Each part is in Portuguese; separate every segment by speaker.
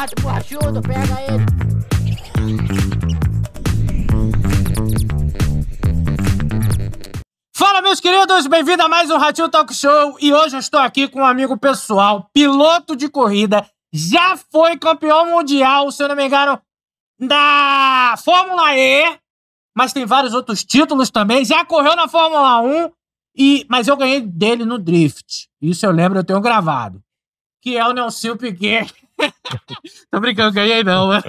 Speaker 1: gato borrachudo, pega ele. Fala, meus queridos, bem-vindo a mais um Ratinho Talk Show. E hoje eu estou aqui com um amigo pessoal, piloto de corrida, já foi campeão mundial, se eu não me engano, da Fórmula E, mas tem vários outros títulos também. Já correu na Fórmula 1, e, mas eu ganhei dele no Drift. Isso eu lembro, eu tenho gravado. Que é o Nelson Piquet. Tô brincando, ganhei não, né?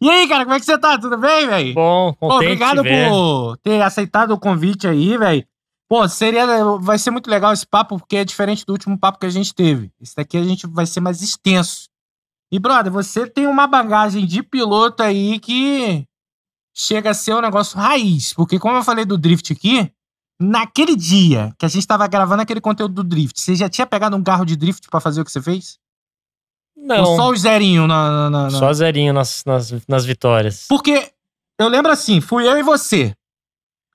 Speaker 1: e aí, cara, como é que você tá? Tudo bem, velho? Bom, Pô, Obrigado te por ter aceitado o convite aí, velho. Pô, seria, vai ser muito legal esse papo, porque é diferente do último papo que a gente teve. Esse daqui a gente vai ser mais extenso. E, brother, você tem uma bagagem de piloto aí que chega a ser um negócio raiz. Porque, como eu falei do drift aqui, naquele dia que a gente tava gravando aquele conteúdo do drift, você já tinha pegado um carro de drift para fazer o que você fez? Não. Ou só os zerinho na, na, na... Só zerinho nas, nas, nas vitórias. Porque eu lembro assim, fui eu e você.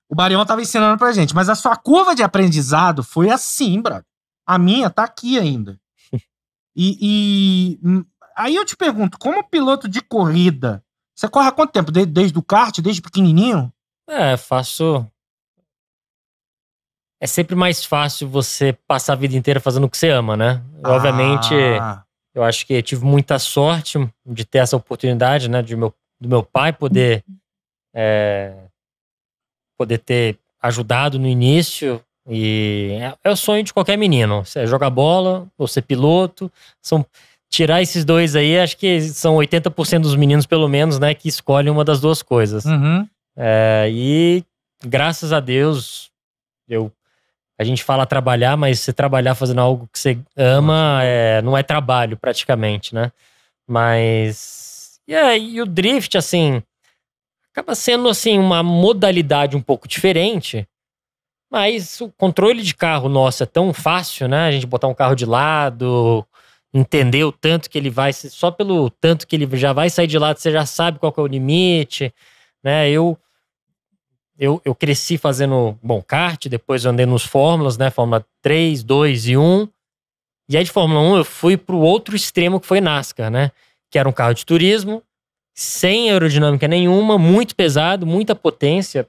Speaker 1: O Barion tava ensinando pra gente, mas a sua curva de aprendizado foi assim, brother. A minha tá aqui ainda. e, e, hum, aí eu te pergunto, como piloto de corrida, você corre há quanto tempo? Desde, desde o kart, desde pequenininho?
Speaker 2: É, faço. É sempre mais fácil você passar a vida inteira fazendo o que você ama, né? Ah. Obviamente eu acho que tive muita sorte de ter essa oportunidade, né, de meu, do meu pai poder uhum. é, poder ter ajudado no início. E é, é, o sonho de qualquer menino. Você é jogar bola ou ser é piloto. São, tirar esses dois aí, acho que são 80% dos meninos, pelo menos, né, que escolhem uma das duas coisas. Uhum. É, e graças a Deus, eu a gente fala trabalhar, mas você trabalhar fazendo algo que você ama é, não é trabalho praticamente, né? Mas. Yeah, e o drift, assim, acaba sendo assim uma modalidade um pouco diferente. Mas o controle de carro nosso é tão fácil, né? A gente botar um carro de lado, entender o tanto que ele vai, só pelo tanto que ele já vai sair de lado, você já sabe qual é o limite, né? Eu eu, eu cresci fazendo, bom, kart, depois andei nos Fórmulas, né? Fórmula 3, 2 e 1. E aí de Fórmula 1 eu fui para o outro extremo que foi NASCAR, né? Que era um carro de turismo, sem aerodinâmica nenhuma, muito pesado, muita potência.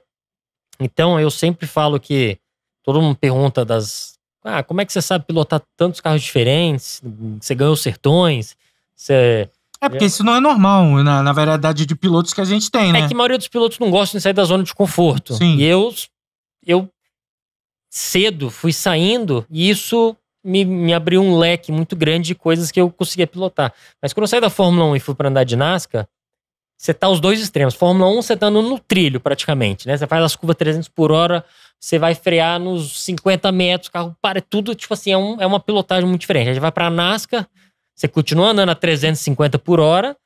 Speaker 2: Então eu sempre falo que todo mundo pergunta das. Ah, como é que você sabe pilotar tantos carros diferentes? Você ganhou sertões,
Speaker 1: você é porque isso não é normal, na, na variedade de pilotos que a gente tem, é né? É que a maioria dos pilotos não
Speaker 2: gosta de sair da zona de conforto. Sim. E eu, eu cedo fui saindo e isso me, me abriu um leque muito grande de coisas que eu conseguia pilotar. Mas quando eu saí da Fórmula 1 e fui para andar de NASCAR, você tá aos dois extremos. Fórmula 1, você tá andando no trilho praticamente, né? Você faz as curvas 300 por hora, você vai frear nos 50 metros, o carro para, tudo, tipo assim, é, um, é uma pilotagem muito diferente. A gente vai pra NASCAR, você continua andando a 350 por hora,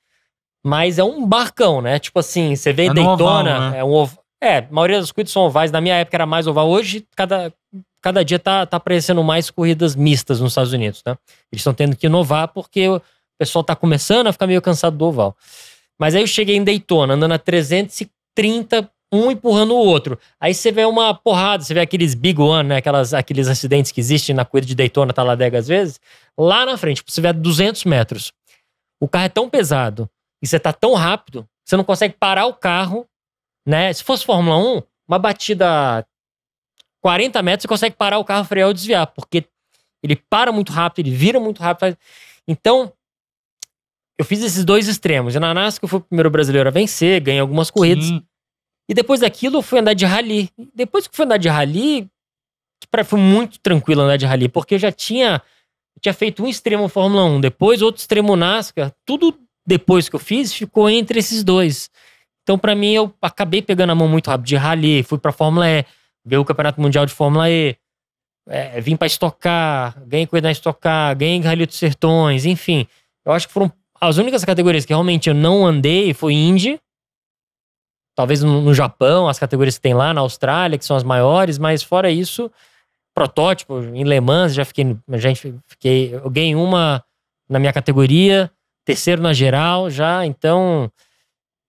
Speaker 2: mas é um barcão, né? Tipo assim, você vê é Daytona, oval, né? é um É, a maioria das corridas são ovais. Na minha época era mais oval. Hoje, cada, cada dia tá, tá aparecendo mais corridas mistas nos Estados Unidos, né? Eles estão tendo que inovar porque o pessoal tá começando a ficar meio cansado do oval. Mas aí eu cheguei em Daytona, andando a 330, um empurrando o outro. Aí você vê uma porrada, você vê aqueles big one, né? Aquelas, aqueles acidentes que existem na corrida de Daytona, Talladega tá às vezes lá na frente. você tipo, se a 200 metros, o carro é tão pesado e você tá tão rápido, você não consegue parar o carro, né? Se fosse Fórmula 1, uma batida 40 metros, você consegue parar o carro, frear ou desviar, porque ele para muito rápido, ele vira muito rápido. Então, eu fiz esses dois extremos. E na NASCAR eu fui o primeiro brasileiro a vencer, ganhei algumas corridas. Sim. E depois daquilo eu fui andar de rally. Depois que eu fui andar de rally, que foi muito tranquilo andar de rally, porque eu já tinha eu tinha feito um extremo Fórmula 1, depois outro extremo NASCAR. Tudo depois que eu fiz ficou entre esses dois. Então, para mim, eu acabei pegando a mão muito rápido de rally, fui pra Fórmula E, ganhei o Campeonato Mundial de Fórmula E, é, vim pra estocar, ganhei corrida na estocar, ganhei Rally dos Sertões, enfim. Eu acho que foram as únicas categorias que realmente eu não andei foi Indy, talvez no, no Japão, as categorias que tem lá, na Austrália, que são as maiores, mas fora isso, protótipo em Le Mans, já fiquei, já fiquei, eu ganhei uma na minha categoria, terceiro na geral, já, então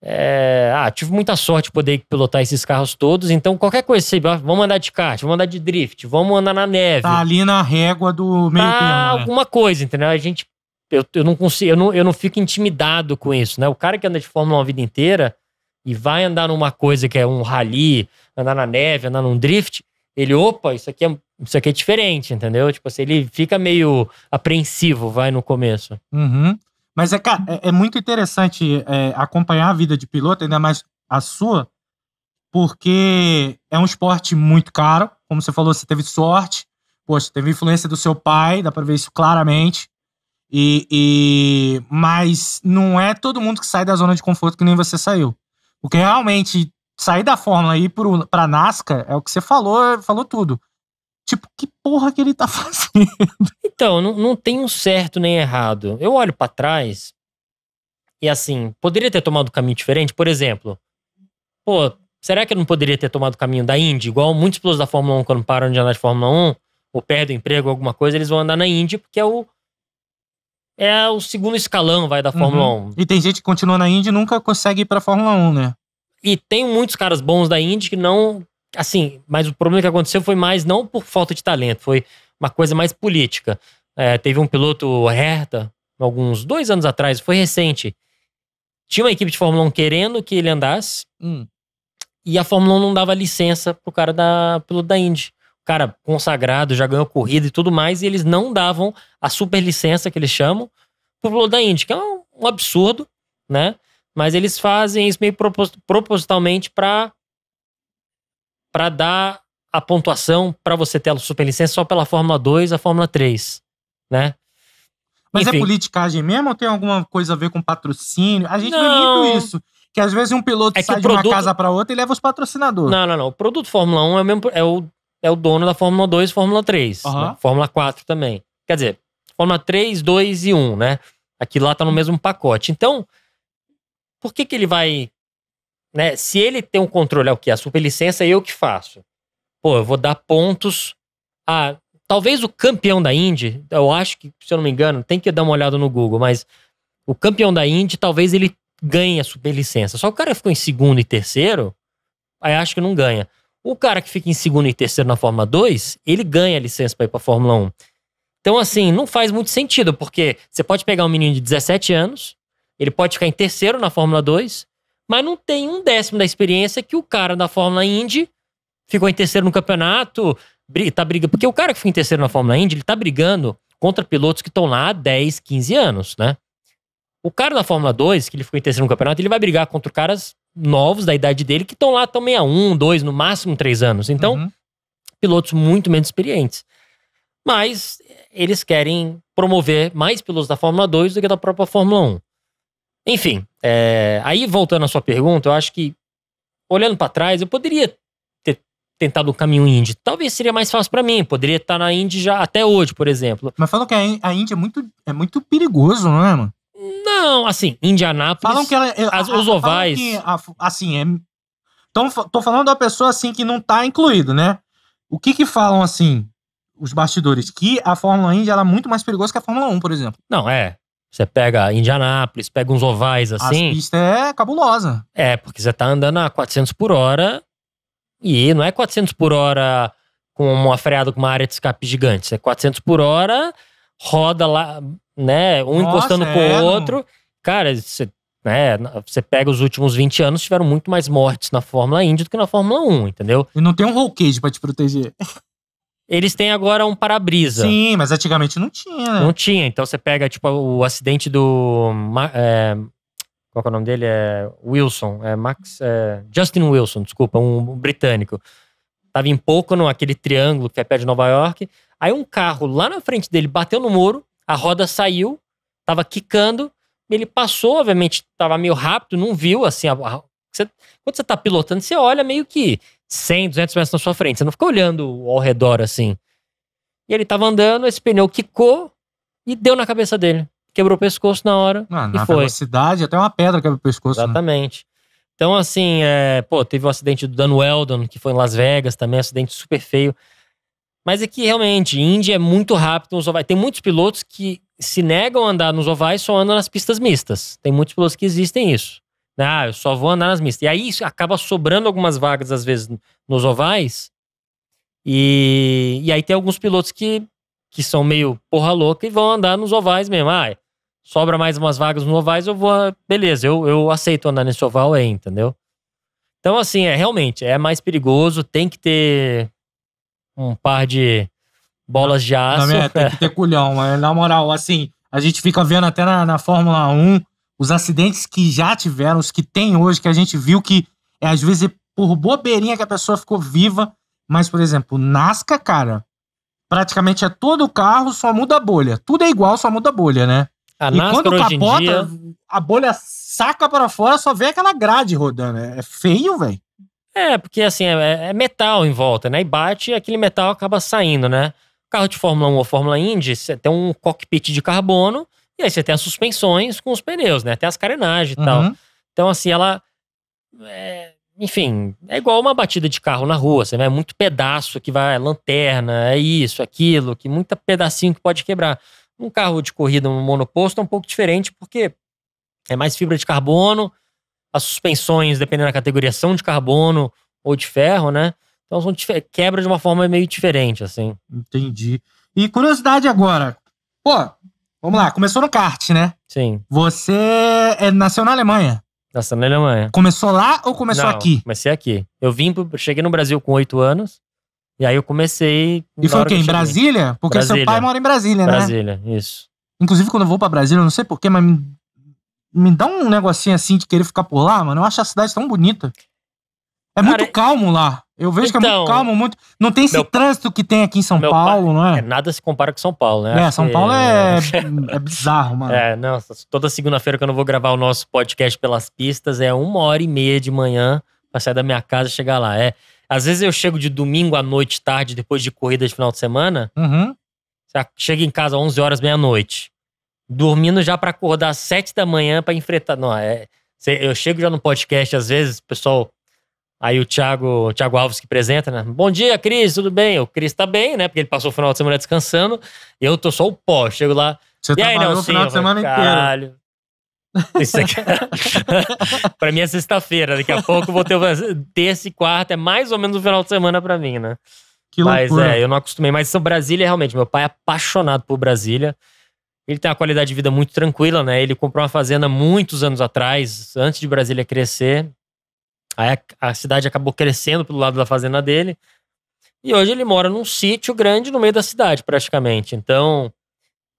Speaker 2: é, ah, tive muita sorte de poder pilotar esses carros todos, então qualquer coisa, vamos andar de kart, vamos andar de drift, vamos andar na neve. Tá ali
Speaker 1: na régua do tá meio tá tempo, né? alguma
Speaker 2: coisa, entendeu? A gente eu, eu não consigo, eu não, eu não fico intimidado com isso, né? O cara que anda de Fórmula 1 a vida inteira e vai andar numa coisa que é um rally, andar na neve, andar num drift, ele, opa, isso aqui é isso aqui é diferente, entendeu? Tipo assim, ele fica meio apreensivo, vai, no começo.
Speaker 1: Uhum. Mas é, cara, é, é muito interessante é, acompanhar a vida de piloto, ainda mais a sua, porque é um esporte muito caro. Como você falou, você teve sorte, poxa, teve influência do seu pai, dá pra ver isso claramente. E, e, mas não é todo mundo que sai da zona de conforto que nem você saiu. Porque realmente sair da Fórmula e ir para NASCAR é o que você falou, falou tudo. Tipo, que porra que
Speaker 2: ele tá fazendo? Então, não, não tem um certo nem errado. Eu olho para trás e assim, poderia ter tomado um caminho diferente, por exemplo. Pô, será que eu não poderia ter tomado o caminho da Indy? Igual muitos pilotos da Fórmula 1, quando param de andar de Fórmula 1, ou perdem o emprego, alguma coisa, eles vão andar na Indy, porque é o. É o segundo escalão, vai,
Speaker 1: da uhum. Fórmula uhum. 1. E tem gente que continua na Indy e nunca consegue ir pra Fórmula 1, né? E tem muitos
Speaker 2: caras bons da Indy que não assim, mas o problema que aconteceu foi mais não por falta de talento, foi uma coisa mais política. É, teve um piloto Hertha, alguns dois anos atrás, foi recente. Tinha uma equipe de Fórmula 1 querendo que ele andasse hum. e a Fórmula 1 não dava licença pro cara da piloto da Indy. Cara consagrado, já ganhou corrida e tudo mais, e eles não davam a super licença que eles chamam pro piloto da Indy, que é um, um absurdo, né? Mas eles fazem isso meio propos propositalmente para para dar a pontuação para você ter a superlicença só pela Fórmula 2, a Fórmula 3, né?
Speaker 1: Mas é Enfim. é politicagem mesmo ou tem alguma coisa a ver com patrocínio? A gente não. vê muito isso. Que às vezes um piloto é sai produto... de uma casa para outra e leva os patrocinadores. Não,
Speaker 2: não, não. O produto Fórmula 1 é o, mesmo, é o, é o dono da Fórmula 2 e Fórmula 3. Uhum. Né? Fórmula 4 também. Quer dizer, Fórmula 3, 2 e 1, né? Aqui lá tá no mesmo pacote. Então, por que que ele vai né? Se ele tem um controle, é o que? A superlicença eu que faço. Pô, eu vou dar pontos a. Talvez o campeão da Indy, eu acho que, se eu não me engano, tem que dar uma olhada no Google, mas o campeão da Indy, talvez ele ganhe a superlicença. Só o cara que ficou em segundo e terceiro, aí acho que não ganha. O cara que fica em segundo e terceiro na Fórmula 2, ele ganha a licença para ir para Fórmula 1. Então, assim, não faz muito sentido, porque você pode pegar um menino de 17 anos, ele pode ficar em terceiro na Fórmula 2, mas não tem um décimo da experiência que o cara da Fórmula Indy ficou em terceiro no campeonato, tá brigando. Porque o cara que fica em terceiro na Fórmula Indy, ele tá brigando contra pilotos que estão lá há 10, 15 anos, né? O cara da Fórmula 2, que ele ficou em terceiro no campeonato, ele vai brigar contra caras novos da idade dele que estão lá também há um, dois, no máximo três anos. Então, uhum. pilotos muito menos experientes. Mas eles querem promover mais pilotos da Fórmula 2 do que da própria Fórmula 1. Enfim, é, aí voltando à sua pergunta, eu acho que, olhando para trás, eu poderia ter tentado o um caminho indie. Talvez seria mais fácil para mim, poderia estar tá na
Speaker 1: indie já até hoje, por exemplo. Mas falam que a indie é muito, é muito perigoso, não é, mano? Não, assim, Indianápolis. Falam que ela. É, as, os ovais. Que, assim, é. Tão, tô falando da pessoa assim que não tá incluído, né? O que que falam assim? Os bastidores, que a Fórmula Indy ela é muito mais perigosa que a Fórmula 1, por exemplo.
Speaker 2: Não, é. Você pega Indianápolis, pega uns ovais assim. A pista
Speaker 1: é cabulosa.
Speaker 2: É, porque você tá andando a 400 por hora e não é 400 por hora com uma freada com uma área de escape gigante. Você é 400 por hora, roda lá, né? Um Nossa, encostando é, o outro. Cara, você, né, você pega os últimos 20 anos, tiveram muito mais mortes na Fórmula Indy do que na Fórmula 1, entendeu? E não tem um roll cage pra te proteger. Eles têm agora um para-brisa. Sim,
Speaker 1: mas antigamente não tinha, né? Não
Speaker 2: tinha. Então você pega, tipo, o acidente do. É, qual é o nome dele? É Wilson. É Max. É, Justin Wilson, desculpa, um, um britânico. Tava em pouco naquele triângulo que é perto de Nova York. Aí um carro lá na frente dele bateu no muro, a roda saiu, tava quicando. Ele passou, obviamente, tava meio rápido, não viu, assim. A, a, você, quando você tá pilotando, você olha meio que 100, 200 metros na sua frente. Você não fica olhando ao redor assim. E ele tava andando, esse pneu quicou e deu na cabeça dele. Quebrou o pescoço na hora. Ah, na e foi.
Speaker 1: velocidade, até uma pedra quebra o pescoço.
Speaker 2: Né? Exatamente. Né? Então, assim, é, pô, teve o um acidente do Dan Weldon, que foi em Las Vegas também, um acidente super feio. Mas é que realmente, Indy é muito rápido nos ovais. Tem muitos pilotos que se negam a andar nos ovais só andam nas pistas mistas. Tem muitos pilotos que existem isso. Ah, eu só vou andar nas mistas. E aí acaba sobrando algumas vagas, às vezes, nos ovais. E, e aí tem alguns pilotos que, que são meio porra louca e vão andar nos ovais mesmo. Ah, sobra mais umas vagas nos ovais, eu vou. Beleza, eu, eu aceito andar nesse oval aí, entendeu? Então, assim, é realmente, é mais perigoso, tem que ter um par de
Speaker 1: bolas de aço. Também é, tem que ter culhão, mas na moral, assim, a gente fica vendo até na, na Fórmula 1 os acidentes que já tiveram, os que tem hoje, que a gente viu que é às vezes por bobeirinha que a pessoa ficou viva. Mas, por exemplo, Nasca, cara, praticamente é todo o carro, só muda a bolha. Tudo é igual, só muda a bolha, né? A e quando capota, dia... a bolha saca para fora, só vê aquela grade rodando. É feio, velho.
Speaker 2: É, porque assim, é, é, é metal em volta, né? E bate e aquele metal acaba saindo, né? Carro de Fórmula 1 ou Fórmula Indy tem um cockpit de carbono e aí você tem as suspensões com os pneus, né? Tem as carenagens e uhum. tal. Então, assim, ela. É, enfim, é igual uma batida de carro na rua. Você vai é muito pedaço que vai, lanterna, é isso, aquilo, que muita pedacinho que pode quebrar. Um carro de corrida, um monoposto, é um pouco diferente, porque é mais fibra de carbono, as suspensões, dependendo da categoria, são de carbono ou de ferro, né? Então são quebra de uma forma meio diferente, assim.
Speaker 1: Entendi. E curiosidade agora. Pô, Vamos lá, começou no kart, né? Sim. Você é, nasceu na Alemanha.
Speaker 2: Nasceu na Alemanha.
Speaker 1: Começou lá ou começou Não, aqui?
Speaker 2: Comecei aqui. Eu vim, cheguei no Brasil com oito anos. E aí eu comecei. E foi o quê? Em Brasília? Porque Brasília. seu pai mora em Brasília, Brasília né? Brasília, isso.
Speaker 1: Inclusive, quando eu vou pra Brasília, eu não sei porquê, mas me, me dá um negocinho assim de querer ficar por lá, mano. Eu acho a cidade tão bonita. É muito Cara, é- calmo lá. Eu vejo então, que é muito então, calmo, muito. Não tem esse meu, trânsito que tem aqui em São Paulo, não
Speaker 2: é? é? Nada se compara com São Paulo, né? É, São Paulo é,
Speaker 1: é, bizarro, mano. É,
Speaker 2: não, toda segunda-feira que eu não vou gravar o nosso podcast pelas pistas, é uma hora e meia de manhã pra sair da minha casa e chegar lá. É. Às vezes eu chego de domingo à noite, tarde, depois de corrida de final de semana. Uhum. Chego em casa às 11 horas, meia-noite. Dormindo já para acordar às 7 da manhã para enfrentar. Não, é. Eu chego já no podcast, às vezes, o pessoal Aí o Thiago, o Thiago Alves que apresenta, né? Bom dia, Cris, tudo bem? O Cris tá bem, né? Porque ele passou o final de semana descansando. Eu tô só o pó. Chego lá. Você e aí, não, o final de semana inteiro. Caralho.
Speaker 1: Isso aqui. É
Speaker 2: pra mim é sexta-feira. Daqui a pouco vou ter terça e quarta. É mais ou menos o final de semana pra mim, né?
Speaker 1: Que Mas é, eu
Speaker 2: não acostumei. Mas São Brasília, realmente, meu pai é apaixonado por Brasília. Ele tem uma qualidade de vida muito tranquila, né? Ele comprou uma fazenda muitos anos atrás, antes de Brasília crescer. Aí a, a cidade acabou crescendo pelo lado da fazenda dele. E hoje ele mora num sítio grande no meio da cidade, praticamente. Então,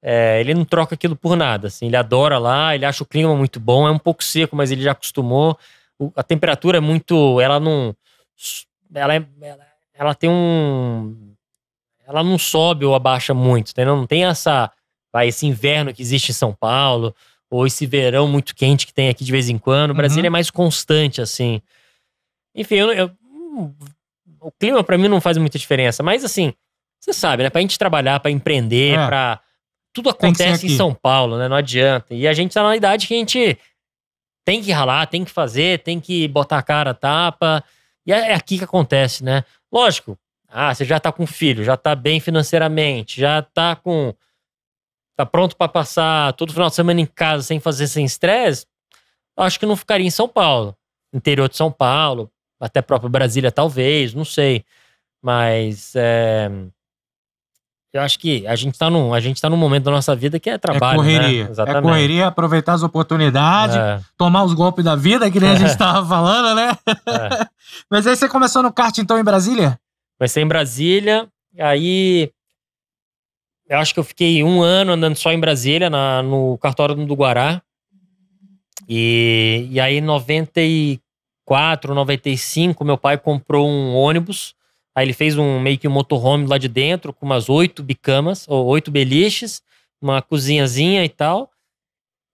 Speaker 2: é, ele não troca aquilo por nada. Assim, ele adora lá, ele acha o clima muito bom. É um pouco seco, mas ele já acostumou. O, a temperatura é muito. Ela não. Ela, é, ela, ela, tem um. Ela não sobe ou abaixa muito, entendeu? Não tem essa. Vai, esse inverno que existe em São Paulo, ou esse verão muito quente que tem aqui de vez em quando. O Brasil uhum. é mais constante, assim. Enfim, eu, eu hum, o clima para mim não faz muita diferença, mas assim, você sabe, né? Pra gente trabalhar, para empreender, é. para Tudo acontece em São Paulo, né? Não adianta. E a gente tá na idade que a gente tem que ralar, tem que fazer, tem que botar a cara a tapa. E é, é aqui que acontece, né? Lógico, ah, você já tá com filho, já tá bem financeiramente, já tá com. tá pronto para passar todo final de semana em casa sem fazer sem estresse. Acho que não ficaria em São Paulo, interior de São Paulo, até próprio Brasília, talvez, não sei. Mas é, eu acho que a gente está num, a gente tá num momento da nossa vida que é trabalho. Né? É correria. Né? Exatamente. É correria,
Speaker 1: aproveitar as oportunidades, é. tomar os golpes da vida, que nem a gente estava é. falando, né? É. Mas aí você começou no kart, então, em Brasília?
Speaker 2: Comecei em Brasília, aí. Eu acho que eu fiquei um ano andando só em Brasília, na, no cartório do Guará. E, e aí, em 94. 94, 95, meu pai comprou um ônibus. Aí ele fez um meio que um motorhome lá de dentro, com umas oito bicamas, ou oito beliches, uma cozinhazinha e tal.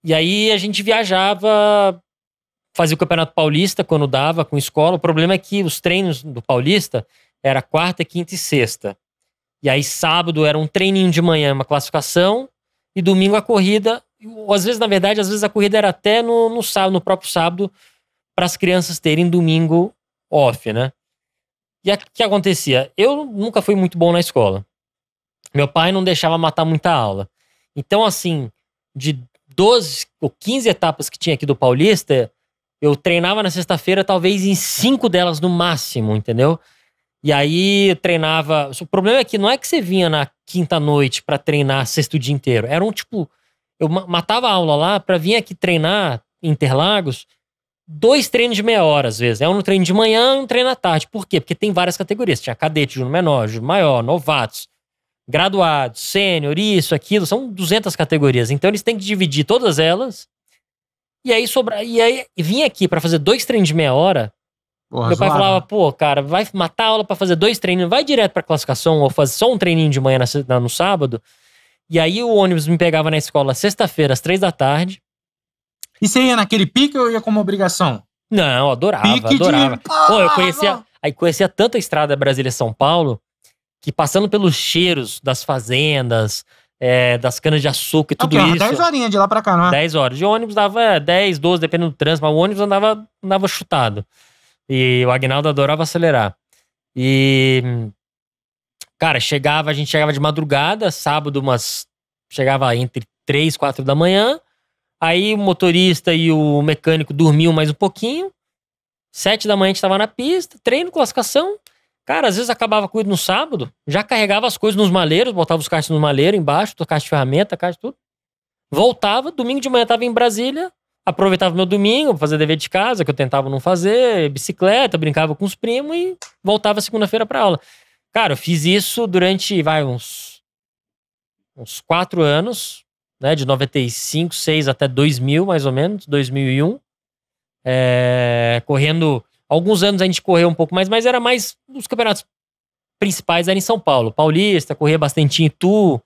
Speaker 2: E aí a gente viajava, fazia o Campeonato Paulista quando dava, com escola. O problema é que os treinos do Paulista era quarta, quinta e sexta. E aí sábado era um treininho de manhã, uma classificação, e domingo a corrida. Às vezes, na verdade, às vezes a corrida era até no, no sábado, no próprio sábado, para as crianças terem domingo off, né? E o que acontecia? Eu nunca fui muito bom na escola. Meu pai não deixava matar muita aula. Então, assim, de 12 ou 15 etapas que tinha aqui do Paulista, eu treinava na sexta-feira, talvez em cinco delas no máximo, entendeu? E aí treinava. O problema é que não é que você vinha na quinta-noite para treinar sexto dia inteiro. Era um tipo. Eu matava a aula lá para vir aqui treinar Interlagos dois treinos de meia hora, às vezes. É um treino de manhã e um treino à tarde. Por quê? Porque tem várias categorias. Tinha cadete, júnior menor, júnior maior, novatos, graduados, sênior, isso, aquilo. São 200 categorias. Então eles têm que dividir todas elas. E aí sobra, e aí vim aqui para fazer dois treinos de meia hora. Porra, meu pai zoado. falava, pô, cara, vai matar aula para fazer dois treinos, vai direto para classificação ou fazer só um treininho de manhã no sábado. E aí o ônibus me pegava na escola sexta-feira às três da tarde
Speaker 1: e você ia naquele pique ou ia como obrigação? Não, adorava, pique adorava. De... Pô, eu
Speaker 2: conhecia, aí conhecia tanto a estrada Brasília-São Paulo que passando pelos cheiros das fazendas, é, das canas de açúcar e tudo okay, isso. 10
Speaker 1: horinhas de lá pra cá, não é? 10
Speaker 2: horas. De ônibus dava 10, é, 12, dependendo do trânsito, mas o ônibus andava, andava chutado. E o Agnaldo adorava acelerar. E. Cara, chegava, a gente chegava de madrugada, sábado, umas. Chegava entre 3, 4 da manhã. Aí o motorista e o mecânico dormiam mais um pouquinho. Sete da manhã a gente estava na pista, treino, classificação. Cara, às vezes acabava a no sábado, já carregava as coisas nos maleiros, botava os caixas nos maleiros embaixo, caixa de ferramenta, caixa de tudo. Voltava, domingo de manhã estava em Brasília, aproveitava meu domingo para fazer dever de casa, que eu tentava não fazer, bicicleta, brincava com os primos e voltava segunda-feira para aula. Cara, eu fiz isso durante, vai, uns, uns quatro anos, né, de 95, 6 até 2000, mais ou menos, 2001. É, correndo, alguns anos a gente correu um pouco mais, mas era mais, os campeonatos principais eram em São Paulo, Paulista, corria bastante em Itu.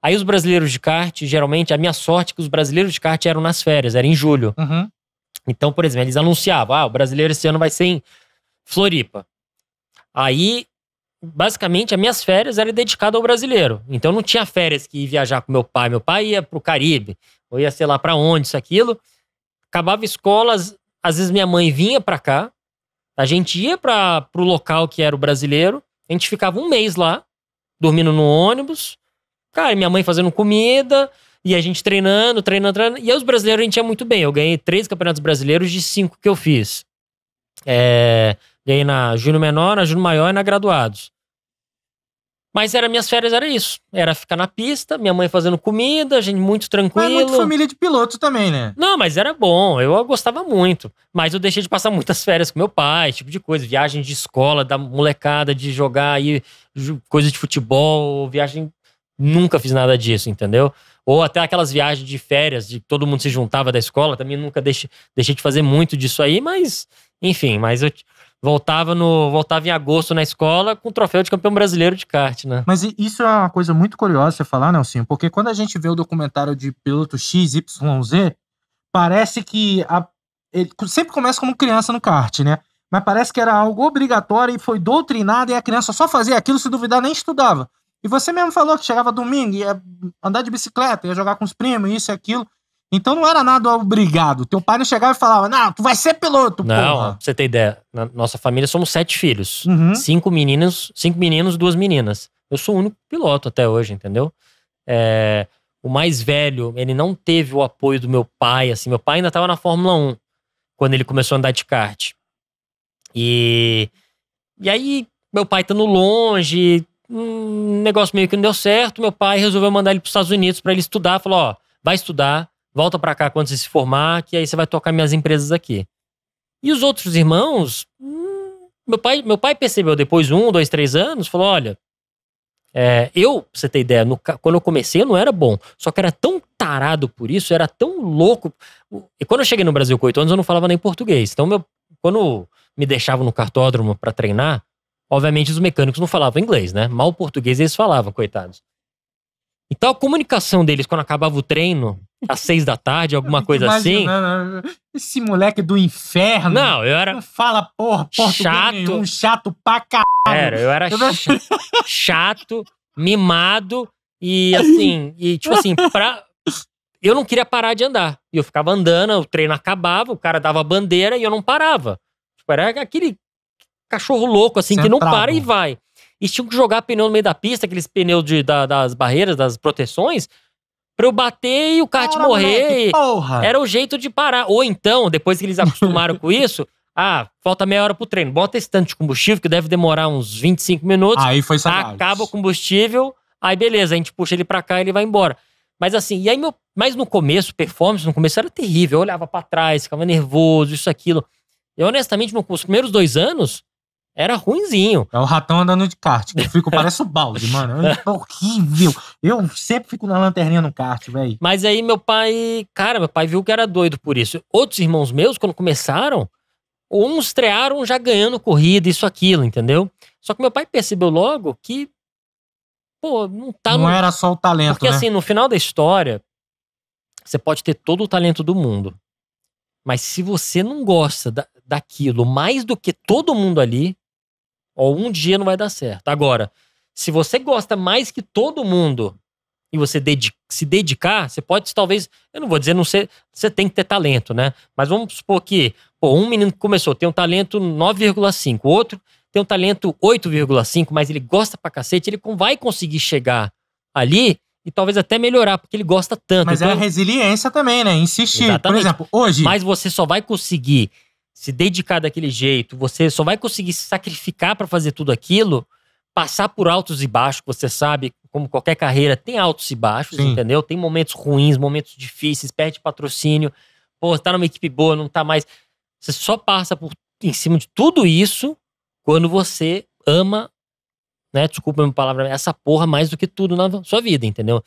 Speaker 2: Aí os brasileiros de kart, geralmente, a minha sorte é que os brasileiros de kart eram nas férias, era em julho. Uhum. Então, por exemplo, eles anunciavam, ah, o brasileiro esse ano vai ser em Floripa. Aí basicamente, as minhas férias eram dedicadas ao brasileiro. Então, não tinha férias que ia viajar com meu pai. Meu pai ia para o Caribe, ou ia sei lá para onde, isso, aquilo. Acabava escolas, às vezes minha mãe vinha para cá, a gente ia para o local que era o brasileiro, a gente ficava um mês lá, dormindo no ônibus, cara, minha mãe fazendo comida, e a gente treinando, treinando, treinando. E aí, os brasileiros a gente ia muito bem. Eu ganhei três campeonatos brasileiros de cinco que eu fiz. É, ganhei na Júnior Menor, na Júnior Maior e na Graduados. Mas era minhas férias, era isso. Era ficar na pista, minha mãe fazendo comida, a gente muito é tranquilo. Mas muito família
Speaker 1: de piloto também, né?
Speaker 2: Não, mas era bom, eu gostava muito. Mas eu deixei de passar muitas férias com meu pai, tipo de coisa. Viagem de escola, da molecada, de jogar aí coisa de futebol, viagem. Nunca fiz nada disso, entendeu? Ou até aquelas viagens de férias, de todo mundo se juntava da escola, também nunca deixei, deixei de fazer muito disso aí, mas, enfim, mas eu voltava no voltava em agosto na escola com o troféu de campeão brasileiro de kart,
Speaker 1: né? Mas isso é uma coisa muito curiosa você falar, Nelson, porque quando a gente vê o documentário de piloto XYZ, parece que a, ele sempre começa como criança no kart, né? Mas parece que era algo obrigatório e foi doutrinado e a criança só fazia aquilo, se duvidar, nem estudava. E você mesmo falou que chegava domingo, ia andar de bicicleta, ia jogar com os primos, isso e aquilo. Então não era nada obrigado. Teu pai não chegava e falava, não, tu vai ser piloto, Não,
Speaker 2: pra você ter ideia, na nossa família somos sete filhos. Uhum. Cinco meninos, cinco meninos, duas meninas. Eu sou o único piloto até hoje, entendeu? É, o mais velho, ele não teve o apoio do meu pai, assim. Meu pai ainda tava na Fórmula 1 quando ele começou a andar de kart. E, e aí, meu pai estando longe, um negócio meio que não deu certo, meu pai resolveu mandar ele pros Estados Unidos para ele estudar. Falou, ó, vai estudar, volta para cá quando você se formar, que aí você vai tocar minhas empresas aqui. E os outros irmãos, hum, meu pai, meu pai percebeu depois um, dois, três anos, falou, olha, é, eu, pra você ter ideia, no, quando eu comecei eu não era bom, só que era tão tarado por isso, era tão louco. E quando eu cheguei no Brasil com oito anos, eu não falava nem português. Então, meu, quando me deixavam no cartódromo para treinar, obviamente os mecânicos não falavam inglês, né? Mal português eles falavam, coitados. Então a comunicação deles quando acabava o treino às seis da tarde, alguma coisa assim. Né,
Speaker 1: né, esse moleque do inferno. Não, eu era. Fala, porra, porra. chato, nenhum,
Speaker 2: chato pra caralho. Era, eu era chato, mimado e assim, e tipo assim, pra. Eu não queria parar de andar. E eu ficava andando, o treino acabava, o cara dava a bandeira e eu não parava. Tipo, era aquele cachorro louco, assim, Centrado. que não para e vai. E tinha que jogar pneu no meio da pista, aqueles pneus de, da, das barreiras, das proteções pra eu bater e o kart Fala, morrer. era o jeito de parar. Ou então, depois que eles acostumaram com isso, ah, falta meia hora pro treino. Bota esse tanto de combustível, que deve demorar uns 25 minutos. Aí foi sagaz. Acaba o combustível, aí beleza, a gente puxa ele pra cá e ele vai embora. Mas assim, e aí meu. Mas no começo, performance, no começo era terrível. Eu olhava para trás, ficava nervoso, isso, aquilo. Eu, honestamente, nos primeiros dois anos, era ruinzinho. É o ratão andando de kart. Eu fico, parece o balde, mano. É
Speaker 1: horrível. Eu sempre fico na lanterninha no kart, velho.
Speaker 2: Mas aí meu pai, cara, meu pai viu que era doido por isso. Outros irmãos meus, quando começaram, uns estrearam já ganhando corrida, isso, aquilo, entendeu? Só que meu pai percebeu logo que, pô, não tá. Não no... era só o talento. Porque né? assim, no final da história, você pode ter todo o talento do mundo. Mas se você não gosta da, daquilo mais do que todo mundo ali, Ó, um dia não vai dar certo. Agora, se você gosta mais que todo mundo e você dedica, se dedicar, você pode talvez, eu não vou dizer, não ser, você tem que ter talento, né? Mas vamos supor que, pô, um menino que começou tem um talento 9,5, outro tem um talento 8,5, mas ele gosta pra cacete, ele vai conseguir chegar ali e talvez até melhorar, porque ele gosta tanto. Mas é então, é a
Speaker 1: resiliência também, né? Insistir. Exatamente. Por exemplo,
Speaker 2: hoje. Mas você só vai conseguir se dedicar daquele jeito, você só vai conseguir se sacrificar para fazer tudo aquilo, passar por altos e baixos, você sabe, como qualquer carreira, tem altos e baixos, Sim. entendeu? Tem momentos ruins, momentos difíceis, perde patrocínio, pô, tá numa equipe boa, não tá mais. Você só passa por em cima de tudo isso quando você ama, né? Desculpa a minha palavra, essa porra mais do que tudo na sua vida, entendeu?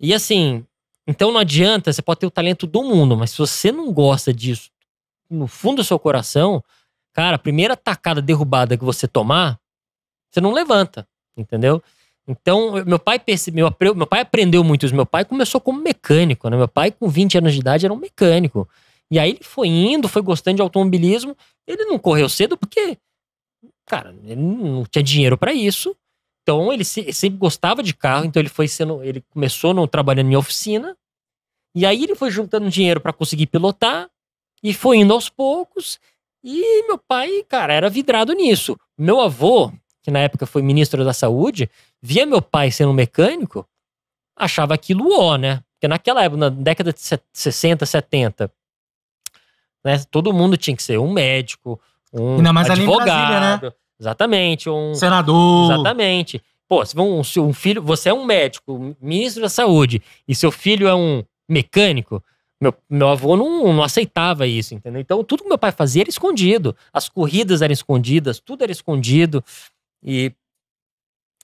Speaker 2: E assim, então não adianta, você pode ter o talento do mundo, mas se você não gosta disso, no fundo do seu coração, cara, a primeira tacada derrubada que você tomar, você não levanta, entendeu? Então, meu pai percebeu, meu pai aprendeu muito isso. Meu pai começou como mecânico, né? Meu pai, com 20 anos de idade, era um mecânico. E aí ele foi indo, foi gostando de automobilismo. Ele não correu cedo porque, cara, ele não tinha dinheiro para isso. Então, ele sempre gostava de carro, então ele foi sendo. Ele começou no, trabalhando em oficina. E aí ele foi juntando dinheiro para conseguir pilotar. E foi indo aos poucos. E meu pai, cara, era vidrado nisso. Meu avô, que na época foi ministro da Saúde, via meu pai sendo um mecânico, achava aquilo ó, né? Porque naquela época, na década de 60, 70, né, todo mundo tinha que ser um médico, um Ainda mais advogado. Ali em Brasília, né? Exatamente. Um senador. Exatamente. Pô, se um, se um filho, você é um médico, ministro da Saúde, e seu filho é um mecânico, meu, meu avô não, não aceitava isso, entendeu? Então, tudo que meu pai fazia era escondido. As corridas eram escondidas, tudo era escondido. E...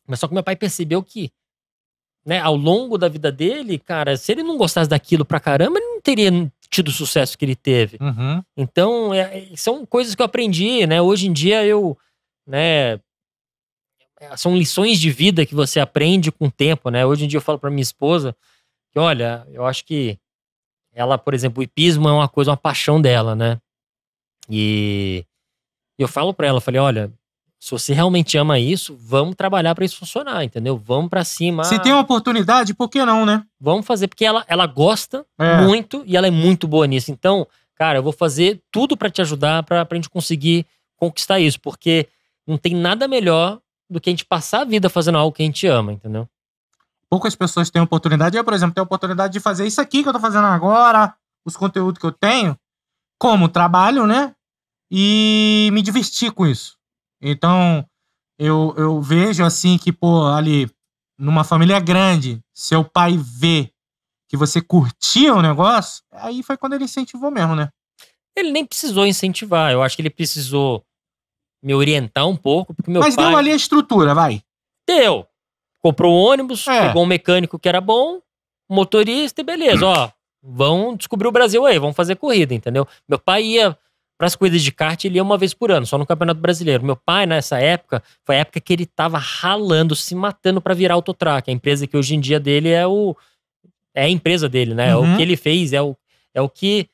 Speaker 2: Mas só que meu pai percebeu que, né, ao longo da vida dele, cara, se ele não gostasse daquilo pra caramba, ele não teria tido o sucesso que ele teve. Uhum. Então, é, é são coisas que eu aprendi, né? Hoje em dia eu, né, é, são lições de vida que você aprende com o tempo, né? Hoje em dia eu falo para minha esposa que, olha, eu acho que ela, por exemplo, o hipismo é uma coisa, uma paixão dela, né? E eu falo para ela, falei, olha, se você realmente ama isso, vamos trabalhar para isso funcionar, entendeu? Vamos para cima. Se tem uma oportunidade, por que não, né? Vamos fazer, porque ela, ela gosta é. muito e ela é muito boa nisso. Então, cara, eu vou fazer tudo para te ajudar pra, pra gente conseguir conquistar isso, porque não tem nada melhor do que a gente passar a vida fazendo algo que a gente ama, entendeu?
Speaker 1: Poucas pessoas têm oportunidade. Eu, por exemplo, tenho oportunidade de fazer isso aqui que eu tô fazendo agora, os conteúdos que eu tenho, como trabalho, né? E me divertir com isso. Então, eu, eu vejo assim que, pô, ali, numa família grande, seu pai vê que você curtia o negócio, aí foi quando ele incentivou mesmo, né?
Speaker 2: Ele nem precisou incentivar. Eu acho que ele precisou me orientar um pouco, porque meu Mas pai... deu ali
Speaker 1: a estrutura, vai. Deu. Comprou um ônibus, é. pegou um
Speaker 2: mecânico que era bom, motorista e beleza, ó. Vão descobrir o Brasil aí, vão fazer corrida, entendeu? Meu pai ia para as corridas de kart, ele ia uma vez por ano, só no Campeonato Brasileiro. Meu pai, nessa época, foi a época que ele tava ralando, se matando para virar autotrack. A empresa que hoje em dia dele é o. É a empresa dele, né? É uhum. O que ele fez, é o, é o que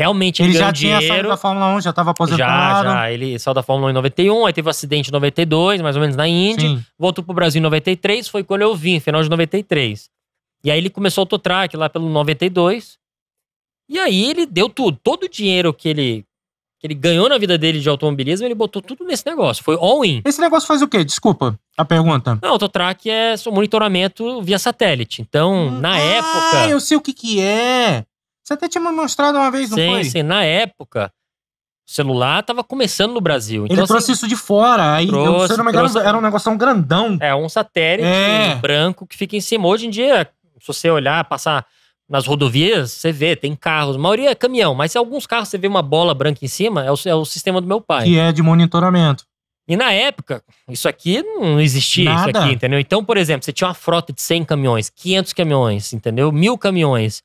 Speaker 1: Realmente ele, ele já tinha saído da Fórmula 1, já estava aposentado. Já, já.
Speaker 2: Ele saiu da Fórmula 1 em 91, aí teve um acidente em 92, mais ou menos na Índia. Sim. Voltou pro Brasil em 93, foi quando eu vim, final de 93. E aí ele começou o autotrack lá pelo 92. E aí ele deu tudo. Todo o dinheiro que ele, que ele ganhou na vida dele de automobilismo, ele botou tudo nesse negócio.
Speaker 1: Foi all-in. Esse negócio faz o quê? Desculpa a pergunta. Não,
Speaker 2: autotrack é monitoramento via satélite. Então, na ah, época... Ah, eu
Speaker 1: sei o que que é. Você até tinha me mostrado uma vez, não foi? Sim, sim.
Speaker 2: Na época, o celular estava começando no Brasil. Então, Ele assim, trouxe isso de
Speaker 1: fora. Aí, trouxe, eu, se não me engano, era um negócio um grandão. É, um satélite é.
Speaker 2: branco que fica em cima. Hoje em dia, se você olhar, passar nas rodovias, você vê, tem carros. A maioria é caminhão, mas se alguns carros você vê uma bola branca em cima, é o, é o sistema do meu pai. Que
Speaker 1: é de monitoramento.
Speaker 2: E na época, isso aqui não existia, Nada. isso aqui, entendeu? Então, por exemplo, você tinha uma frota de 100 caminhões, 500 caminhões, entendeu? Mil caminhões.